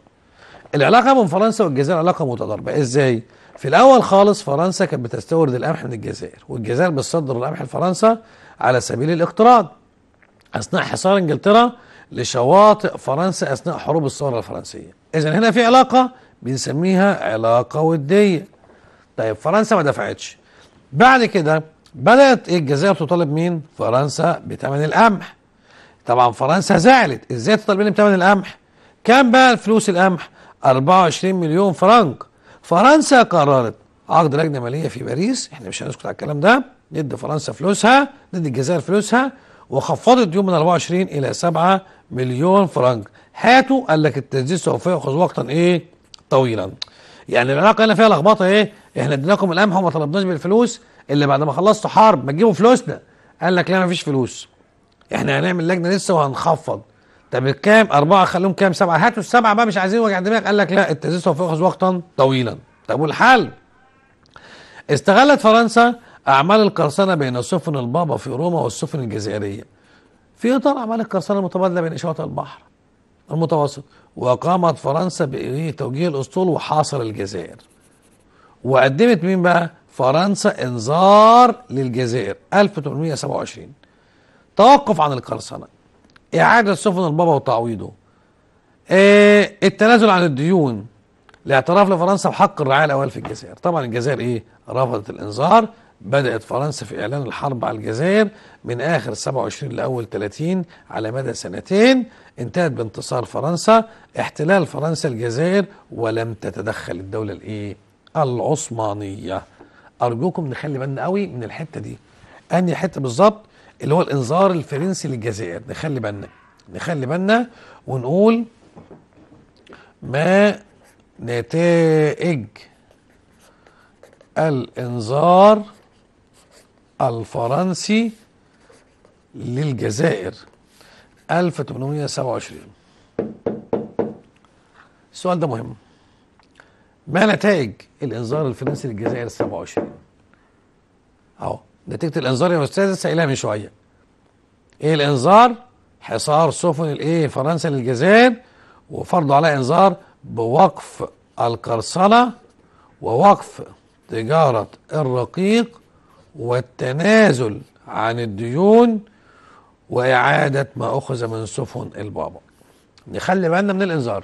العلاقه بين فرنسا والجزائر علاقه متضاربه ازاي في الاول خالص فرنسا كانت بتستورد القمح من الجزائر والجزائر بتصدر القمح لفرنسا على سبيل الاقتراض اثناء حصار انجلترا لشواطئ فرنسا أثناء حروب الثورة الفرنسية إذا هنا في علاقة بنسميها علاقة ودية طيب فرنسا ما دفعتش بعد كده بدأت الجزائر تطالب مين؟ فرنسا بثمن القمح طبعا فرنسا زعلت ازاي تطالب مين بثمن القمح؟ كام بقى الفلوس القمح؟ 24 مليون فرنك فرنسا قررت عقد لجنه ماليه في باريس احنا مش هنسكت على الكلام ده ندي فرنسا فلوسها ندي الجزائر فلوسها وخفضت ديون من 24 الى 7 مليون فرنك هاتوا قال لك التسديد سوف ياخذ وقتا ايه طويلا يعني العلاقه هنا فيها لخبطه ايه احنا اديناكم القمح وما طلبناش بالفلوس اللي بعد ما خلصتوا حرب ما تجيبوا فلوسنا قال لك لا ما فيش فلوس احنا هنعمل لجنه لسه وهنخفض طب الكام أربعة خليهم كام سبعة هاتوا السبعة بقى مش عايزين وجع دماغ قال لك لا التأسيس سوف يأخذ وقتا طويلا طب والحل استغلت فرنسا أعمال القرصنة بين سفن البابا في روما والسفن الجزائرية في إطار أعمال القرصنة المتبادلة بين إشواط البحر المتوسط وقامت فرنسا بتوجيه الأسطول وحاصر الجزائر وقدمت مين بقى؟ فرنسا إنذار للجزائر 1827 توقف عن القرصنة إعادة سفن البابا وتعويضه إيه التنازل عن الديون الاعتراف لفرنسا بحق الرعاية الأول في الجزائر طبعا الجزائر إيه رفضت الإنذار بدأت فرنسا في إعلان الحرب على الجزائر من آخر 27 لأول 30 على مدى سنتين انتهت بانتصار فرنسا احتلال فرنسا الجزائر ولم تتدخل الدولة الإيه؟ العثمانية أرجوكم نخلي بالنا قوي من الحتة دي أنهي حتة بالظبط اللي هو الإنذار الفرنسي للجزائر نخلي بالنا نخلي بالنا ونقول ما نتائج الإنذار الفرنسي للجزائر 1827 السؤال ده مهم ما نتائج الانذار الفرنسي للجزائر 27 اهو نتيجه الانذار يا استاذ سائلها من شويه ايه الانذار حصار سفن الايه فرنسا للجزائر وفرضوا عليها انذار بوقف القرصنه ووقف تجاره الرقيق والتنازل عن الديون وإعادة ما أخذ من سفن البابا نخلي بالنا من الإنذار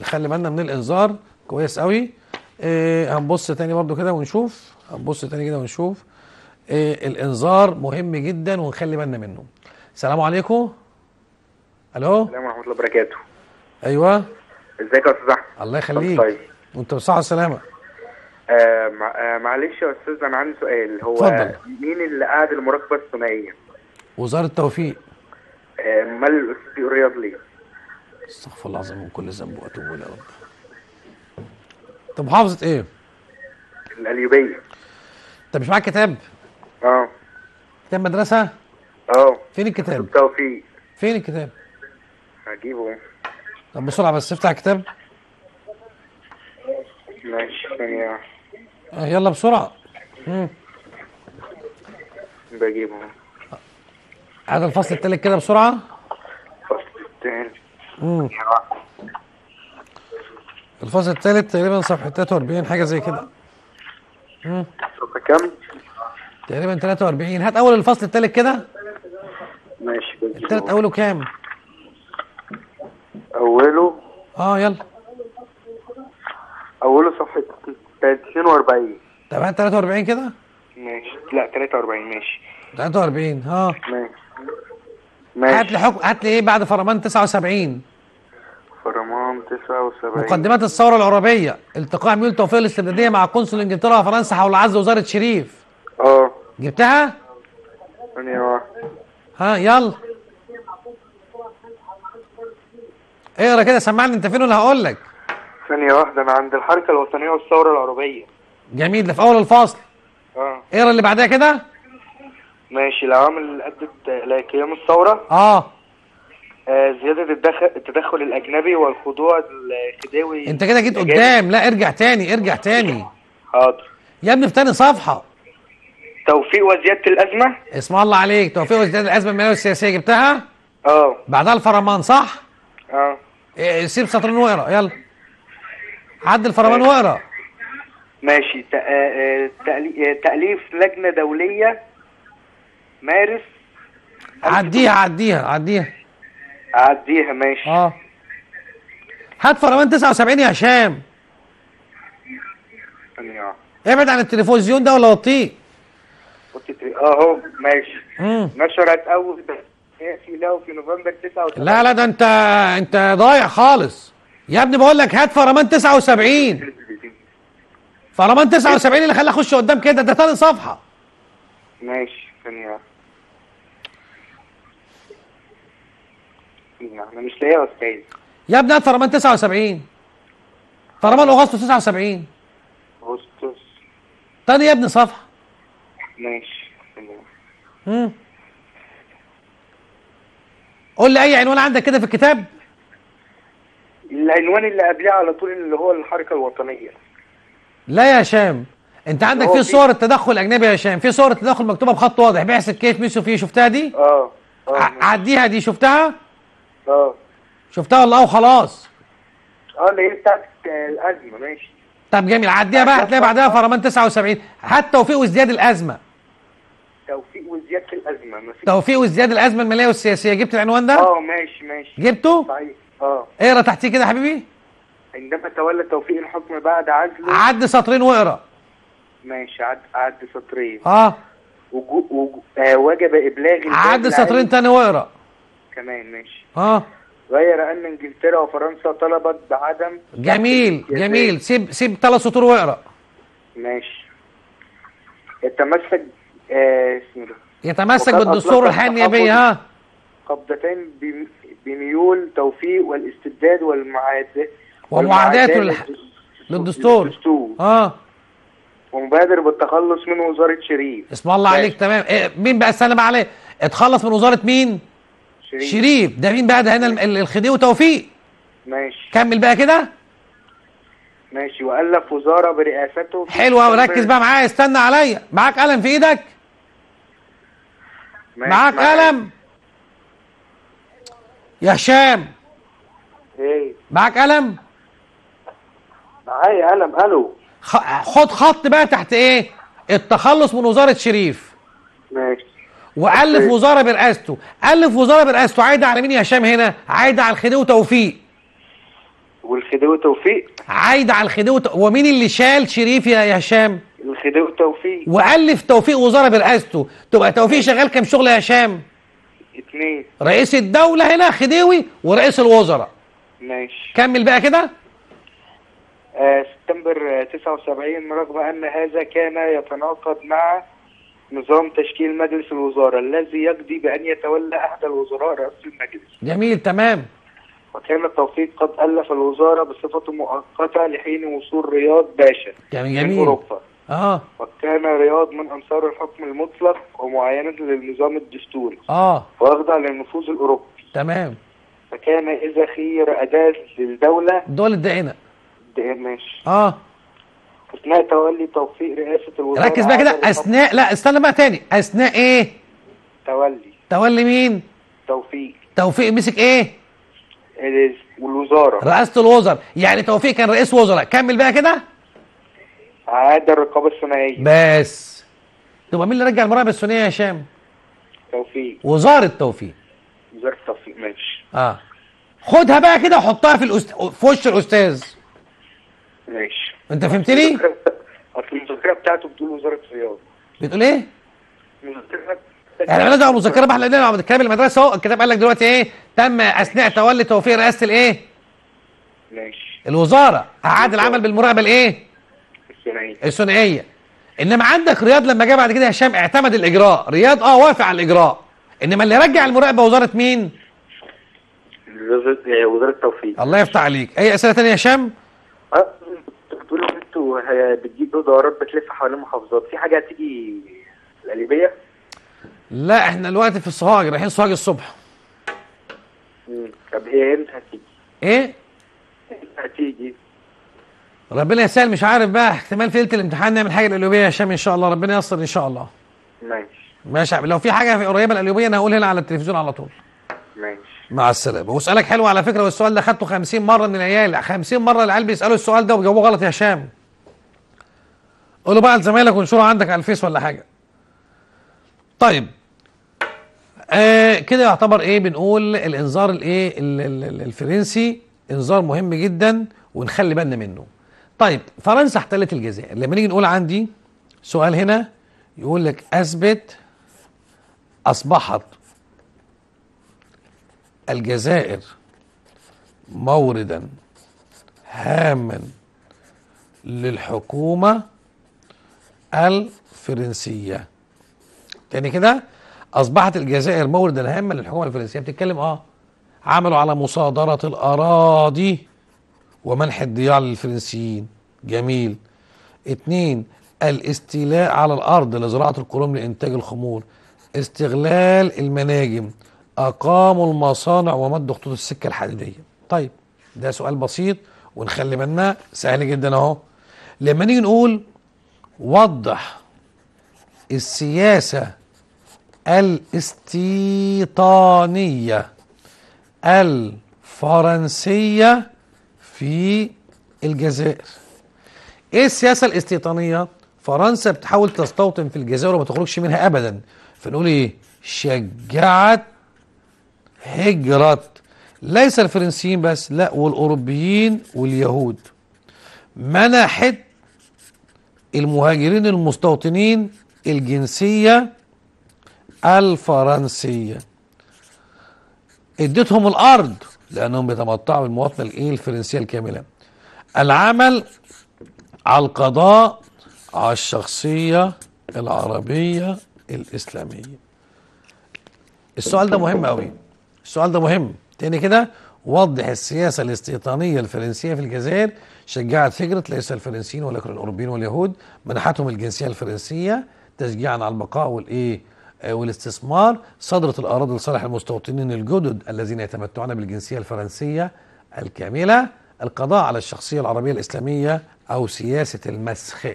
نخلي بالنا من الإنذار كويس قوي إيه هنبص تاني برضو كده ونشوف هنبص تاني كده ونشوف إيه الإنذار مهم جدا ونخلي بالنا منه السلام عليكم ألو السلام ورحمة الله وبركاته أيوه ازيك يا أستاذ أحمد الله يخليك طيب. وأنت بصحة وسلامة آه، آه، معلش يا استاذ انا عندي سؤال هو فضل. مين اللي قاعد المراقبه الثنائيه؟ وزاره التوفيق آه، مال امال الاستاذ رياض ليه؟ استغفر الله العظيم من كل ذنب واتوب اليه يا رب. طب محافظه ايه؟ القليوبيه انت مش معاك كتاب؟ اه كتاب مدرسه؟ اه فين الكتاب؟ التوفيق فين الكتاب؟ هجيبه طب بسرعه بس افتح الكتاب ماشي ثانيه آه، يلا بسرعة بجيبه هذا الفصل التالت كده بسرعة الفصل التالت الفصل التالت تقريبا صفحة 43 حاجة زي كده صفحة كم؟ تقريبا 43 هات أول الفصل التالت كده ماشي التالت أوله كام؟ أوله اه يلا أوله صفحة 42 طب 43 كده ماشي لا 43 ماشي 43 اه ماشي ماشي هات لي حكم هات لي ايه بعد فرمان 79 فرمان 79 مقدمات الثوره العربيه التقاء ميول توفيق الاستبداديه مع قنصل انجلترا وفرنسا حول عز وزاره شريف اه جبتها؟ اه. ها يلا اقرا كده سمعني انت فين وانا هقول لك ثانية واحدة أنا عند الحركة الوطنية والثورة العربية جميل ده في أول الفاصل اه اقرا اللي بعدها كده ماشي العوامل اللي أدت لقيام الثورة اه, آه، زيادة الدخل التدخل الأجنبي والخضوع الخديوي أنت كده جيت قدام لا ارجع تاني ارجع تاني حاضر يا ابني في تاني صفحة توفيق وزيادة الأزمة اسم الله عليك توفيق وزيادة الأزمة المالية والسياسية جبتها؟ اه بعدها الفرمان صح؟ اه إيه، سيب سطرين واقرا يلا عد الفرمان واقرا ماشي آه، آه، آه، تأليف لجنة دولية مارس عديها عديها عديها عديها ماشي اه هات فرمان 79 يا هشام ابعد عن التلفزيون ده ولا وطيه اهو ماشي نشر نشرت اول في في نوفمبر 89 لا لا ده انت انت ضايع خالص يا ابني بقول لك هات فرمان 79 فرمان 79 اللي خلاه اخش قدام كده ده ثاني صفحه ماشي ثانيه انا مش لاقيها يا استاذ يا ابني هات فرمان 79 فرمان اغسطس 79 اغسطس ثاني يا ابني صفحه ماشي امم قول لي اي عنوان عندك كده في الكتاب العنوان اللي قبليه على طول اللي هو الحركه الوطنيه لا يا هشام انت عندك في صور التدخل الاجنبي يا هشام في صور التدخل مكتوبه بخط واضح بيحصل كيف ميسو فيه شفتها دي اه اه عديها دي شفتها اه شفتها والله وخلاص اه اللي هي بتاعت الازمه ماشي طب جميل عديها بقى هتلاقي بعدها آه. فرمان 79 حتى توفيق وازدياد الازمه توفيق وزياد الازمه توفيق وازدياد الازمه الماليه والسياسيه جبت العنوان ده؟ اه ماشي ماشي جبته؟ صحيح اه اقرا إيه تحتيه كده يا حبيبي عندما تولى توفيق الحكم بعد عزله عد سطرين واقرا ماشي عد عد سطرين اه وجو... وجو... آه وجب ابلاغ عد سطرين تاني واقرا كمان ماشي اه غير ان انجلترا وفرنسا طلبت بعدم جميل جميل سيب سيب ثلاث سطور واقرا ماشي يتمسك آه اسمه ده يتمسك بالدستور يا بيه ها قبضتين بميول توفيق والاستبداد والمعاداة ومعاداته للح... للدستور اه ومبادر بالتخلص من وزارة شريف اسم الله عليك تمام إيه مين بقى استنى بقى عليه اتخلص من وزارة مين؟ شريف شريف ده مين بقى ده هنا الخديوي توفيق ماشي كمل بقى كده ماشي والف وزاره برئاسته حلو قوي ركز بقى معايا استنى عليا معاك قلم في ايدك معاك قلم يا هشام ايه معاك قلم؟ معايا قلم الو خد خط بقى تحت ايه؟ التخلص من وزاره شريف ماشي والف ماشي. وزاره برئاسته، الف وزاره برئاسته عايده على مين يا هشام هنا؟ عايده على الخديوي توفيق والخديوي توفيق عايده على الخديوي ومين اللي شال شريف يا هشام؟ الخديوي توفيق والف توفيق وزاره برئاسته، تبقى توفيق شغال كام شغل يا هشام؟ اثنين رئيس الدولة هنا خديوي ورئيس الوزراء ماشي كمل بقى كده آه، سبتمبر 79 آه، رغم أن هذا كان يتناقض مع نظام تشكيل مجلس الوزارة الذي يقضي بأن يتولى أحد الوزراء رئاسة المجلس جميل تمام وكان التوقيت قد ألف الوزارة بصفة مؤقتة لحين وصول رياض باشا جميل من أوروبا اه وكان رياض من انصار الحكم المطلق ومعاينه للنظام الدستوري اه واخضع للنفوذ الاوروبي تمام فكان اذا خير اداه للدوله دول الدائنه ماشي اه اثناء تولي توفيق رئاسه الوزراء ركز بقى كده اثناء لا استنى بقى تاني اثناء ايه تولي تولي مين توفيق توفيق مسك ايه الوزاره رئاسه الوزراء يعني توفيق كان رئيس وزراء كمل بقى كده عاد الرقابه الثنائيه بس تبقى مين اللي رجع المراقبه الثنائيه يا هشام؟ توفيق وزاره توفيق وزاره توفيق ماشي اه خدها بقى كده وحطها في الأست... في وش الاستاذ ماشي انت فهمتني؟ اصل المذكره بتاعته بتقول وزاره الرياضه بتقول ايه؟ يعني احنا مالناش مذكرة بالمذكره بقى احنا قلنا المدرسه اهو الكتاب قال لك دلوقتي ايه؟ تم اثناء تولي توفيق رئاسه الايه؟ ماشي الوزاره اعاد العمل بالمراقبه الايه؟ الثنائيه الثنائيه انما عندك رياض لما جه بعد كده هشام اعتمد الاجراء رياض اه وافق على الاجراء انما اللي رجع المراقبه وزاره مين وزاره التوفيق الله يفتح عليك اي اسئله ثانيه يا هشام اه بتقول ان انتوا بتجيب دورات بتلف حوالين المحافظات في حاجه هتيجي الاليبيه لا احنا دلوقتي في الصهاج رايحين صهاج الصبح طب هي امتى هتيجي ايه هتيجي ربنا يسهل مش عارف بقى احتمال في ليله الامتحان نعمل حاجه القلوبيه يا هشام ان شاء الله ربنا ييسر ان شاء الله ماشي ماشي لو في حاجه في قريبه القلوبيه انا هقول هنا على التلفزيون على طول ماشي مع السلامه وسؤالك حلو على فكره والسؤال ده خدته 50 مره من العيال 50 مره العيال بيسالوا السؤال ده وبيجاوبوه غلط يا هشام قولوا بقى لزمايلك وانشره عندك على الفيس ولا حاجه طيب آه كده يعتبر ايه بنقول الانذار الايه الفرنسي انذار مهم جدا ونخلي بالنا منه طيب فرنسا احتلت الجزائر لما نيجي نقول عندي سؤال هنا يقول لك اثبت اصبحت الجزائر موردا هاما للحكومة الفرنسية تاني كده أصبحت الجزائر موردا هاما للحكومة الفرنسية بتتكلم آه عملوا على مصادرة الأراضي ومنح الضياع للفرنسيين جميل اتنين الاستيلاء على الأرض لزراعة القلوم لإنتاج الخمور استغلال المناجم أقاموا المصانع ومدوا خطوط السكة الحديدية طيب ده سؤال بسيط ونخلي بالنا سهل جدا اهو لما نيجي نقول وضح السياسة الاستيطانية الفرنسية في الجزائر ايه السياسه الاستيطانيه فرنسا بتحاول تستوطن في الجزائر وما تخرجش منها ابدا فنقول ايه شجعت هجره ليس الفرنسيين بس لا والاوروبيين واليهود منحت المهاجرين المستوطنين الجنسيه الفرنسيه اديتهم الارض لأنهم بيتمتعوا بالمواطنة الإيه الفرنسية الكاملة العمل على القضاء على الشخصية العربية الإسلامية السؤال ده مهم قوي السؤال ده مهم تاني كده وضح السياسة الاستيطانية الفرنسية في الجزائر شجعت فكرة ليس الفرنسيين ولكن الأوروبيين واليهود منحتهم الجنسية الفرنسية تشجيعا على البقاء والإيه آه، والاستثمار صدرت الأراضي لصالح المستوطنين الجدد الذين يتمتعون بالجنسية الفرنسية الكاملة القضاء على الشخصية العربية الإسلامية أو سياسة المسخ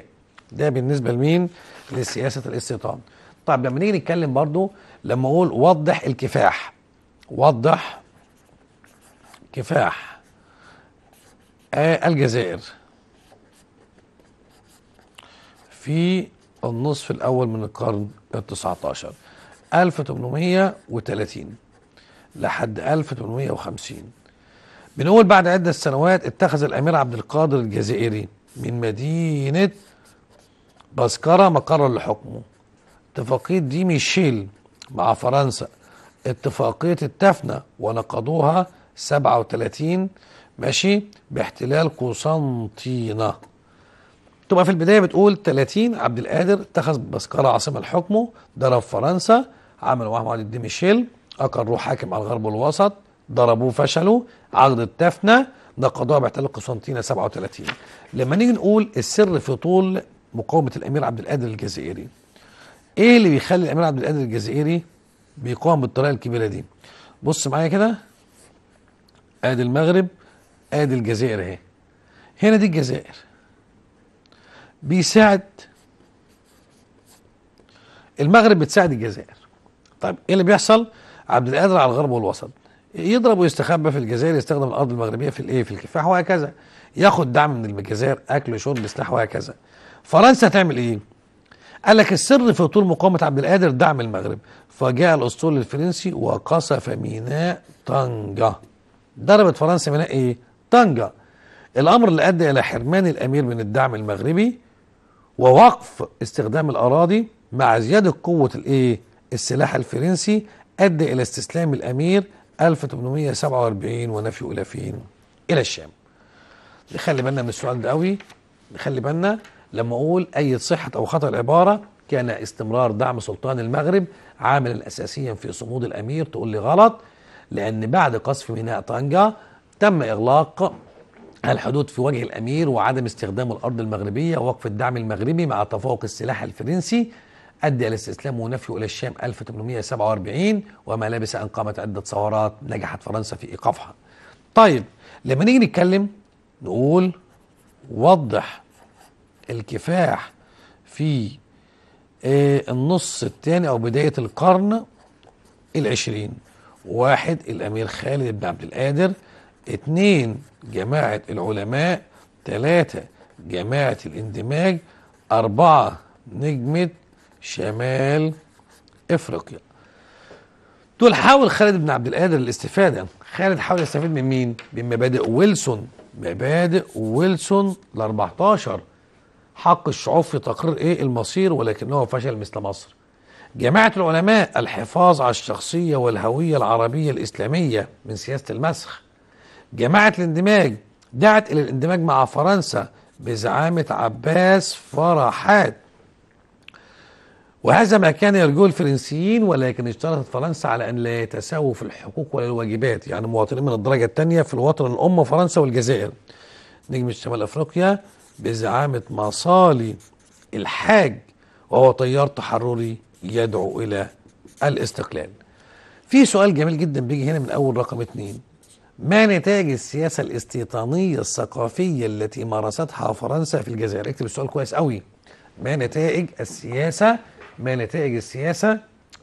ده بالنسبة لمين؟ لسياسة الاستيطان طب لما نيجي نتكلم برضو لما أقول وضح الكفاح وضح كفاح آه الجزائر في النصف الأول من القرن ال 19 1830 لحد 1850 بنقول بعد عدة سنوات اتخذ الأمير عبد القادر الجزائري من مدينة بسكرة مقرا لحكمه اتفاقية دي ميشيل مع فرنسا اتفاقية التفنة ونقضوها 37 ماشي باحتلال قسنطينة تبقى في البدايه بتقول 30 عبد القادر اتخذ بسكره عاصمه لحكمه ضرب فرنسا عمل معاهم عقد ديميشيل اقروه حاكم على الغرب الوسط ضربوه فشلوا عقد التفنه نقضوها باحتلال قسطنطينه 37 لما نيجي نقول السر في طول مقاومه الامير عبد القادر الجزائري ايه اللي بيخلي الامير عبد القادر الجزائري بيقاوم بالطريقه الكبيره دي بص معايا كده ادي المغرب ادي الجزائر اهي هنا دي الجزائر بيساعد المغرب بتساعد الجزائر طيب ايه اللي بيحصل عبد القادر على الغرب والوسط يضرب ويستخبى في الجزائر يستخدم الارض المغربيه في الايه في الكفاح وهكذا ياخد دعم من الجزائر اكل شرب سلاح وهكذا فرنسا تعمل ايه قال لك السر في طول مقاومه عبد القادر دعم المغرب فجاء الاسطول الفرنسي وقصف ميناء طنجه ضربت فرنسا ميناء ايه طنجه الامر اللي ادى الى حرمان الامير من الدعم المغربي ووقف استخدام الأراضي مع زيادة قوة الإيه؟ السلاح الفرنسي أدى إلى استسلام الأمير 1847 ونفي فين إلى الشام نخلي بالنا من السؤال ده قوي نخلي بالنا لما أقول أي صحة أو خطأ العبارة كان استمرار دعم سلطان المغرب عاملا أساسيا في صمود الأمير تقول لي غلط لأن بعد قصف ميناء طنجة تم إغلاق الحدود في وجه الأمير وعدم استخدام الأرض المغربية ووقف الدعم المغربي مع تفوق السلاح الفرنسي أدى إلى استسلام ونفيه إلى الشام 1847 وما لبس أن قامت عدة ثورات نجحت فرنسا في إيقافها طيب لما نيجي نتكلم نقول وضح الكفاح في آه، النص الثاني أو بداية القرن العشرين واحد الأمير خالد بن عبد القادر اتنين جماعة العلماء تلاتة جماعة الاندماج أربعة نجمة شمال إفريقيا دول حاول خالد بن عبد القادر الاستفادة خالد حاول يستفيد من مين؟ من مبادئ ويلسون مبادئ ويلسون ال 14 حق الشعوب في تقرير ايه المصير ولكنه فشل مثل مصر جماعة العلماء الحفاظ على الشخصية والهوية العربية الإسلامية من سياسة المسخ جماعة الاندماج دعت إلى الاندماج مع فرنسا بزعامة عباس فرحات وهذا ما كان يرجوه الفرنسيين ولكن اشترطت فرنسا على أن لا يتساووا في الحقوق ولا الواجبات يعني مواطنين من الدرجة الثانية في الوطن الأم فرنسا والجزائر نجم شمال أفريقيا بزعامة مصالي الحاج وهو تيار تحرري يدعو إلى الاستقلال في سؤال جميل جدا بيجي هنا من أول رقم اتنين ما نتاج السياسة الاستيطانية الثقافية التي مارستها فرنسا في الجزائر اكتب السؤال كويس قوي ما نتائج السياسة ما نتائج السياسة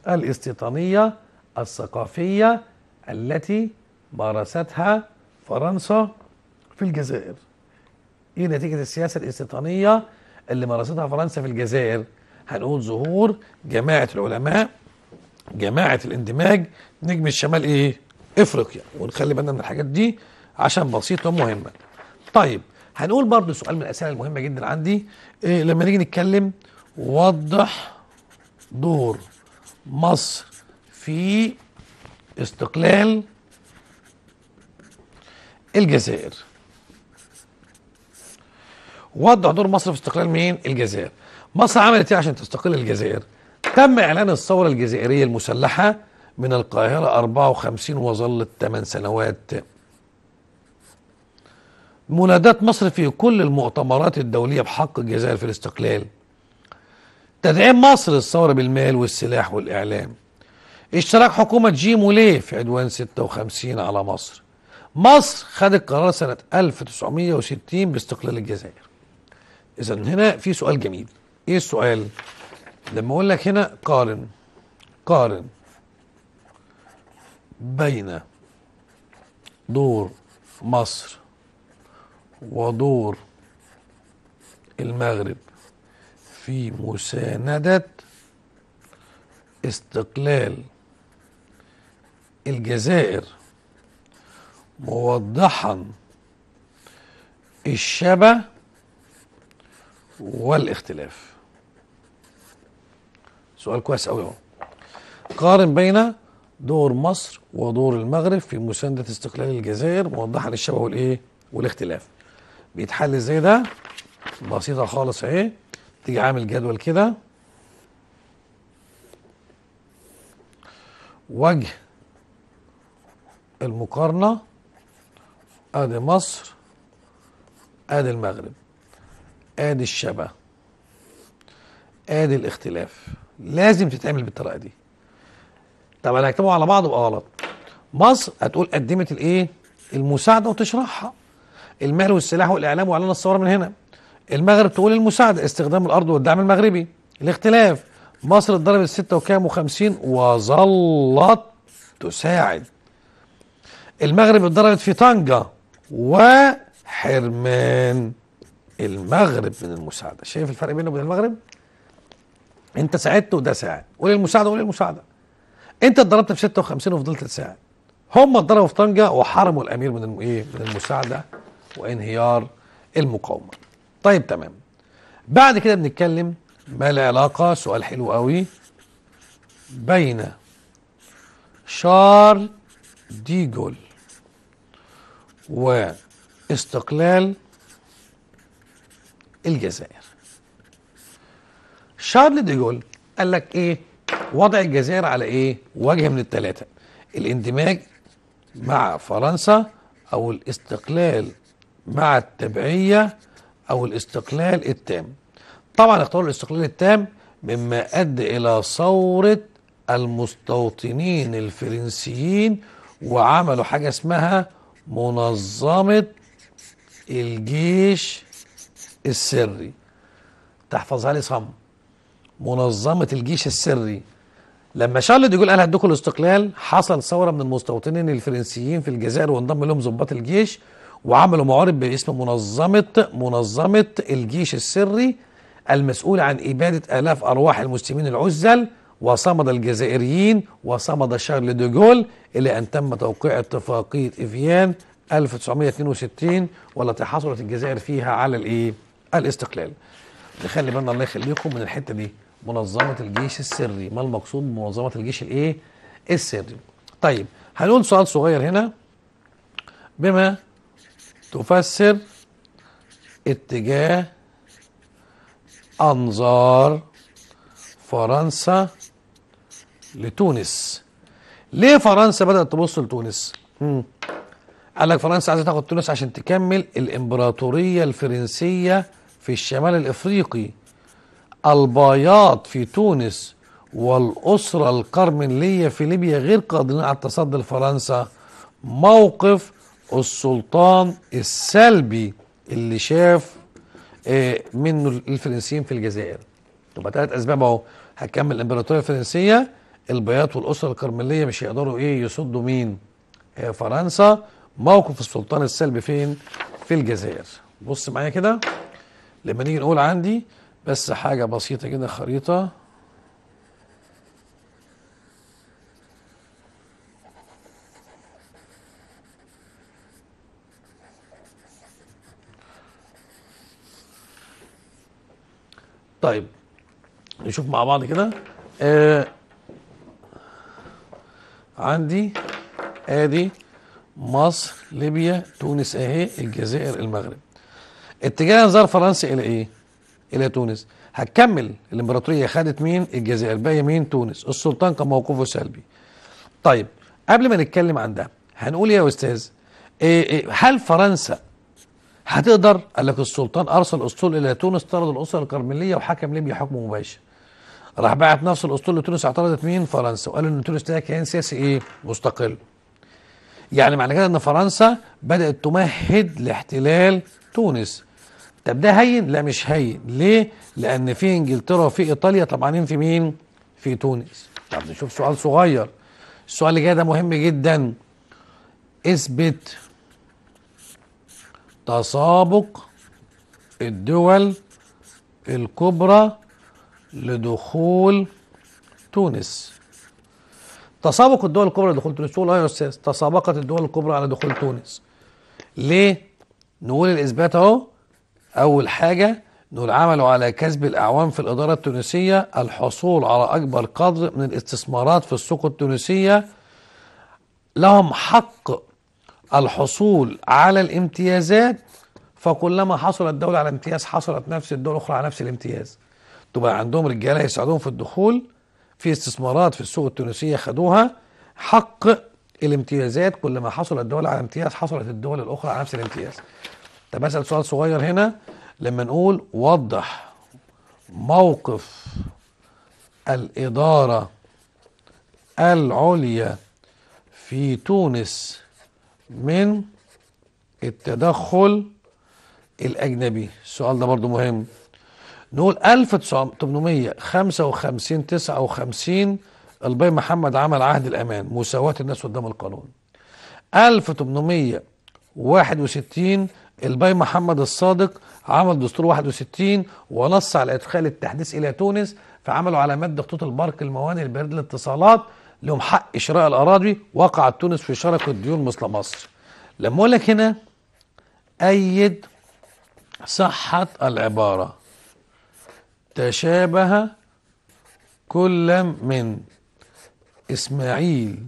الاستيطانية الثقافية التي مارستها فرنسا في الجزائر ايه نتيجة السياسة الاستيطانية اللي مارستها فرنسا في الجزائر هنقول ظهور جماعة العلماء جماعة الاندماج نجم الشمال ايه افريقيا يعني، ونخلي بالنا من الحاجات دي عشان بسيطه ومهمه. طيب هنقول برضو سؤال من الاسئله المهمه جدا عندي إيه لما نيجي نتكلم وضح دور مصر في استقلال الجزائر وضح دور مصر في استقلال مين الجزائر مصر عملت ايه عشان تستقل الجزائر تم اعلان الثوره الجزائريه المسلحه من القاهرة 54 وظلت 8 سنوات منادات مصر في كل المؤتمرات الدولية بحق الجزائر في الاستقلال تدعيم مصر الثورة بالمال والسلاح والإعلام اشتراك حكومة جيم وليه في عدوان 56 على مصر مصر خدت قرار سنة 1960 باستقلال الجزائر إذا هنا في سؤال جميل إيه السؤال لما أقول لك هنا قارن قارن بين دور مصر ودور المغرب في مساندة استقلال الجزائر موضحا الشبه والاختلاف سؤال كويس قوي قارن بين دور مصر ودور المغرب في مسانده استقلال الجزائر موضحه للشبه والايه والاختلاف بيتحل ازاي ده بسيطه خالص اهي تيجي عامل جدول كده وجه المقارنه ادي مصر ادي المغرب ادي الشبه ادي الاختلاف لازم تتعمل بالطريقه دي طب انا هكتبه على بعض يبقى غلط مصر هتقول قدمت الايه المساعده وتشرحها المال والسلاح والاعلام واعلان الصوره من هنا المغرب تقول المساعده استخدام الارض والدعم المغربي الاختلاف مصر اتضربت الستة وكام وخمسين وظلت تساعد المغرب اتضربت في طنجة وحرمان المغرب من المساعدة شايف الفرق بينه وبين المغرب انت ساعدت وده ساعد قول المساعدة قول المساعدة انت اتضربت في 56 وفضلت تساعد هم اتضربوا في طنجه وحرموا الامير من ايه من المساعده وانهيار المقاومه طيب تمام بعد كده بنتكلم ما العلاقه سؤال حلو قوي بين شارل ديجول واستقلال الجزائر شارل ديجول قال لك ايه وضع الجزائر على ايه وجه من الثلاثه الاندماج مع فرنسا او الاستقلال مع التبعيه او الاستقلال التام طبعا اختاروا الاستقلال التام مما ادى الى ثوره المستوطنين الفرنسيين وعملوا حاجه اسمها منظمه الجيش السري تحفظها لي صم منظمة الجيش السري لما شارل دي جول قال هدوكوا الاستقلال حصل ثورة من المستوطنين الفرنسيين في الجزائر وانضم لهم ضباط الجيش وعملوا معارض باسم منظمة منظمة الجيش السري المسؤول عن إبادة آلاف أرواح المسلمين العزل وصمد الجزائريين وصمد شارل دي جول إلى أن تم توقيع اتفاقية إفيان 1962 والتي حصلت الجزائر فيها على الإيه؟ الاستقلال نخلي بالنا الله يخليكم من الحتة دي منظمه الجيش السري ما المقصود بمنظمه الجيش الايه السري طيب هنقول سؤال صغير هنا بما تفسر اتجاه انظار فرنسا لتونس ليه فرنسا بدات تبص لتونس قال لك فرنسا عايزه تاخد تونس عشان تكمل الامبراطوريه الفرنسيه في الشمال الافريقي البياض في تونس والأسرة القرملية في ليبيا غير قادرين على التصدي لفرنسا موقف السلطان السلبي اللي شاف آه، منه الفرنسيين في الجزائر طب ثلاث اسباب اهو هتكمل الامبراطوريه الفرنسيه البياض والاسره القرمليه مش هيقدروا ايه يصدوا مين فرنسا موقف السلطان السلبي فين في الجزائر بص معايا كده لما نيجي نقول عندي بس حاجة بسيطة كده خريطة طيب نشوف مع بعض كده آه عندي ادي مصر ليبيا تونس اهي الجزائر المغرب اتجاه انذار فرنسي الى ايه الى تونس هتكمل الامبراطوريه خدت مين الجزائر باقي مين تونس السلطان كان موقفه سلبي طيب قبل ما نتكلم عن ده هنقول يا استاذ إيه، إيه، هل فرنسا هتقدر قال لك السلطان ارسل اسطول الى تونس طرد الاسره الكرمليه وحكم ليبيا حكم مباشر راح بعت نفس الاسطول لتونس اعترضت مين فرنسا وقالوا ان تونس لها كيان سياسي ايه مستقل يعني معنى كده ان فرنسا بدات تمهد لاحتلال تونس طب ده هين لا مش هين ليه لان في انجلترا وفي ايطاليا طبعا في مين في تونس طب نشوف سؤال صغير السؤال اللي جاي ده مهم جدا اثبت تسابق الدول الكبرى لدخول تونس تسابق الدول الكبرى لدخول تونس تقول اه يا استاذ تسابقت الدول الكبرى على دخول تونس ليه نقول الاثبات اهو أول حاجة نقول عملوا على كسب الأعوان في الإدارة التونسية الحصول على أكبر قدر من الاستثمارات في السوق التونسية لهم حق الحصول على الامتيازات فكلما حصلت الدولة على امتياز حصلت نفس الدول الأخرى على نفس الامتياز تبقى عندهم رجالة يساعدوهم في الدخول في استثمارات في السوق التونسية خدوها حق الامتيازات كلما حصلت الدول على امتياز حصلت الدول الأخرى على نفس الامتياز طب اسال سؤال صغير هنا لما نقول وضح موقف الاداره العليا في تونس من التدخل الاجنبي السؤال ده برضو مهم نقول 1855 59 البي محمد عمل عهد الامان مساواه الناس قدام القانون 1861 الباي محمد الصادق عمل دستور 61 ونص على ادخال التحديث الى تونس فعملوا على مد خطوط البرق الموانئ البريد الاتصالات لهم حق شراء الاراضي وقعت تونس في شرق الديون مثل مصر لما اقول لك هنا ايد صحه العباره تشابه كل من اسماعيل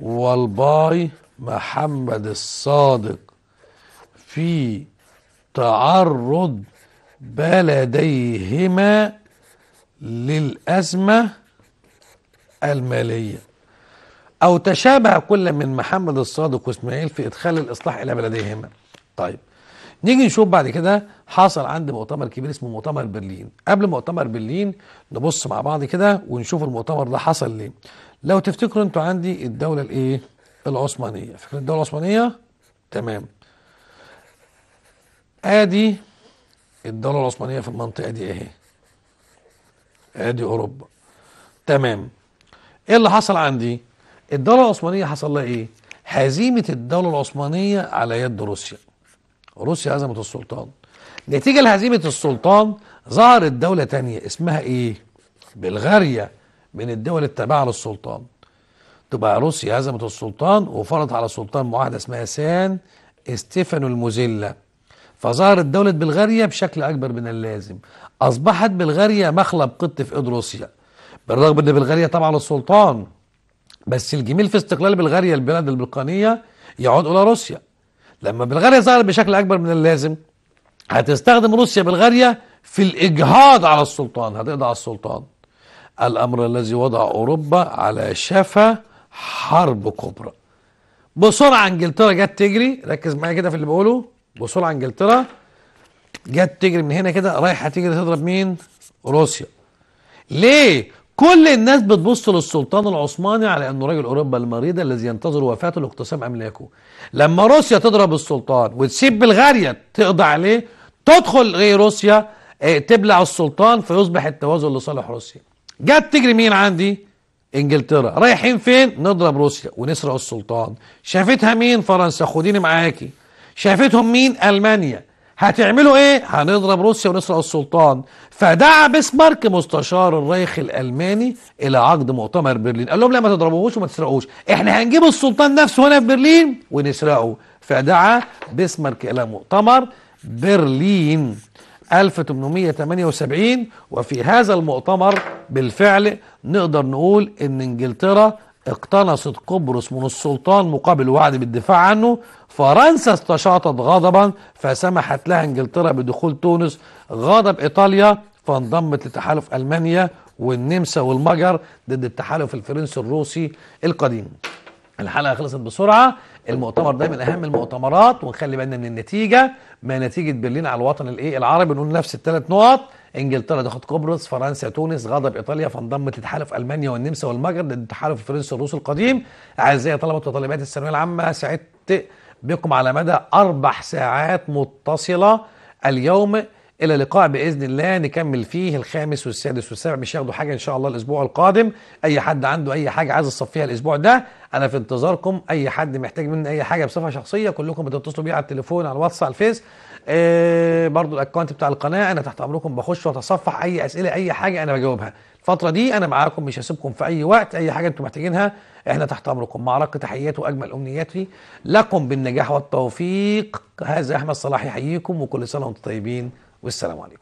والباي محمد الصادق في تعرض بلديهما للأزمة المالية أو تشابه كل من محمد الصادق وإسماعيل في إدخال الإصلاح إلى بلديهما طيب نيجي نشوف بعد كده حصل عند مؤتمر كبير اسمه مؤتمر برلين قبل مؤتمر برلين نبص مع بعض كده ونشوف المؤتمر ده حصل ليه لو تفتكروا انتوا عندي الدولة الايه العثمانية فاكرين الدولة العثمانية تمام ادي الدوله العثمانيه في المنطقه دي اهي ادي اوروبا تمام ايه اللي حصل عندي الدوله العثمانيه حصل لها ايه هزيمه الدوله العثمانيه على يد روسيا روسيا هزمت السلطان نتيجه لهزيمه السلطان ظهرت دوله تانية اسمها ايه بلغاريا من الدول التابعه للسلطان تبقى روسيا هزمت السلطان وفرضت على السلطان معاهده اسمها سان ستيفانو الموزيلا فظهرت دولة بلغاريا بشكل أكبر من اللازم أصبحت بلغاريا مخلب قط في إيد روسيا بالرغم أن بلغاريا طبعا السلطان بس الجميل في استقلال بلغاريا البلاد البلقانية يعود إلى روسيا لما بلغاريا ظهرت بشكل أكبر من اللازم هتستخدم روسيا بلغاريا في الإجهاض على السلطان هتقضي على السلطان الأمر الذي وضع أوروبا على شفا حرب كبرى بسرعة إنجلترا جت تجري ركز معايا كده في اللي بقوله وصول على انجلترا جت تجري من هنا كده رايحه تجري تضرب مين؟ روسيا. ليه؟ كل الناس بتبص للسلطان العثماني على انه رجل اوروبا المريض الذي ينتظر وفاته لاقتسام املاكه. لما روسيا تضرب السلطان وتسيب بلغاريا تقضي عليه تدخل غير روسيا آه، تبلع السلطان فيصبح التوازن لصالح روسيا. جت تجري مين عندي؟ انجلترا رايحين فين نضرب روسيا ونسرق السلطان شافتها مين فرنسا خديني معاكي شافتهم مين ألمانيا هتعملوا ايه هنضرب روسيا ونسرق السلطان فدعا بسمارك مستشار الرايخ الالماني الى عقد مؤتمر برلين قال لهم لا ما تضربوهوش وما تسرقوش احنا هنجيب السلطان نفسه هنا في برلين ونسرقه فدعا بسمارك الى مؤتمر برلين 1878 وفي هذا المؤتمر بالفعل نقدر نقول ان انجلترا اقتنصت قبرص من السلطان مقابل وعد بالدفاع عنه فرنسا استشاطت غضبا فسمحت لها انجلترا بدخول تونس غضب ايطاليا فانضمت لتحالف المانيا والنمسا والمجر ضد التحالف الفرنسي الروسي القديم الحلقه خلصت بسرعه المؤتمر ده من اهم المؤتمرات ونخلي بالنا من النتيجه ما نتيجه برلين على الوطن الايه العربي نقول نفس الثلاث نقط انجلترا تاخد قبرص فرنسا تونس غضب ايطاليا فانضمت لتحالف المانيا والنمسا والمجر ضد الفرنسي والروس القديم اعزائي طلبه وطالبات الثانويه العامه سعدت بكم على مدى اربع ساعات متصله اليوم الى لقاء باذن الله نكمل فيه الخامس والسادس والسابع مش هياخدوا حاجه ان شاء الله الاسبوع القادم اي حد عنده اي حاجه عايز يصفيها الاسبوع ده انا في انتظاركم اي حد محتاج مني اي حاجه بصفه شخصيه كلكم بتتصلوا بيه على التليفون على الواتس على الفيس آه برضو الاكونت بتاع القناه انا تحت امركم بخش واتصفح اي اسئله اي حاجه انا بجاوبها الفتره دي انا معاكم مش هسيبكم في اي وقت اي حاجه انتم محتاجينها احنا تحت امركم مع تحيات تحياتي واجمل امنياتي لكم بالنجاح والتوفيق هذا احمد صلاح يحييكم وكل سنه وانتم طيبين والسلام عليكم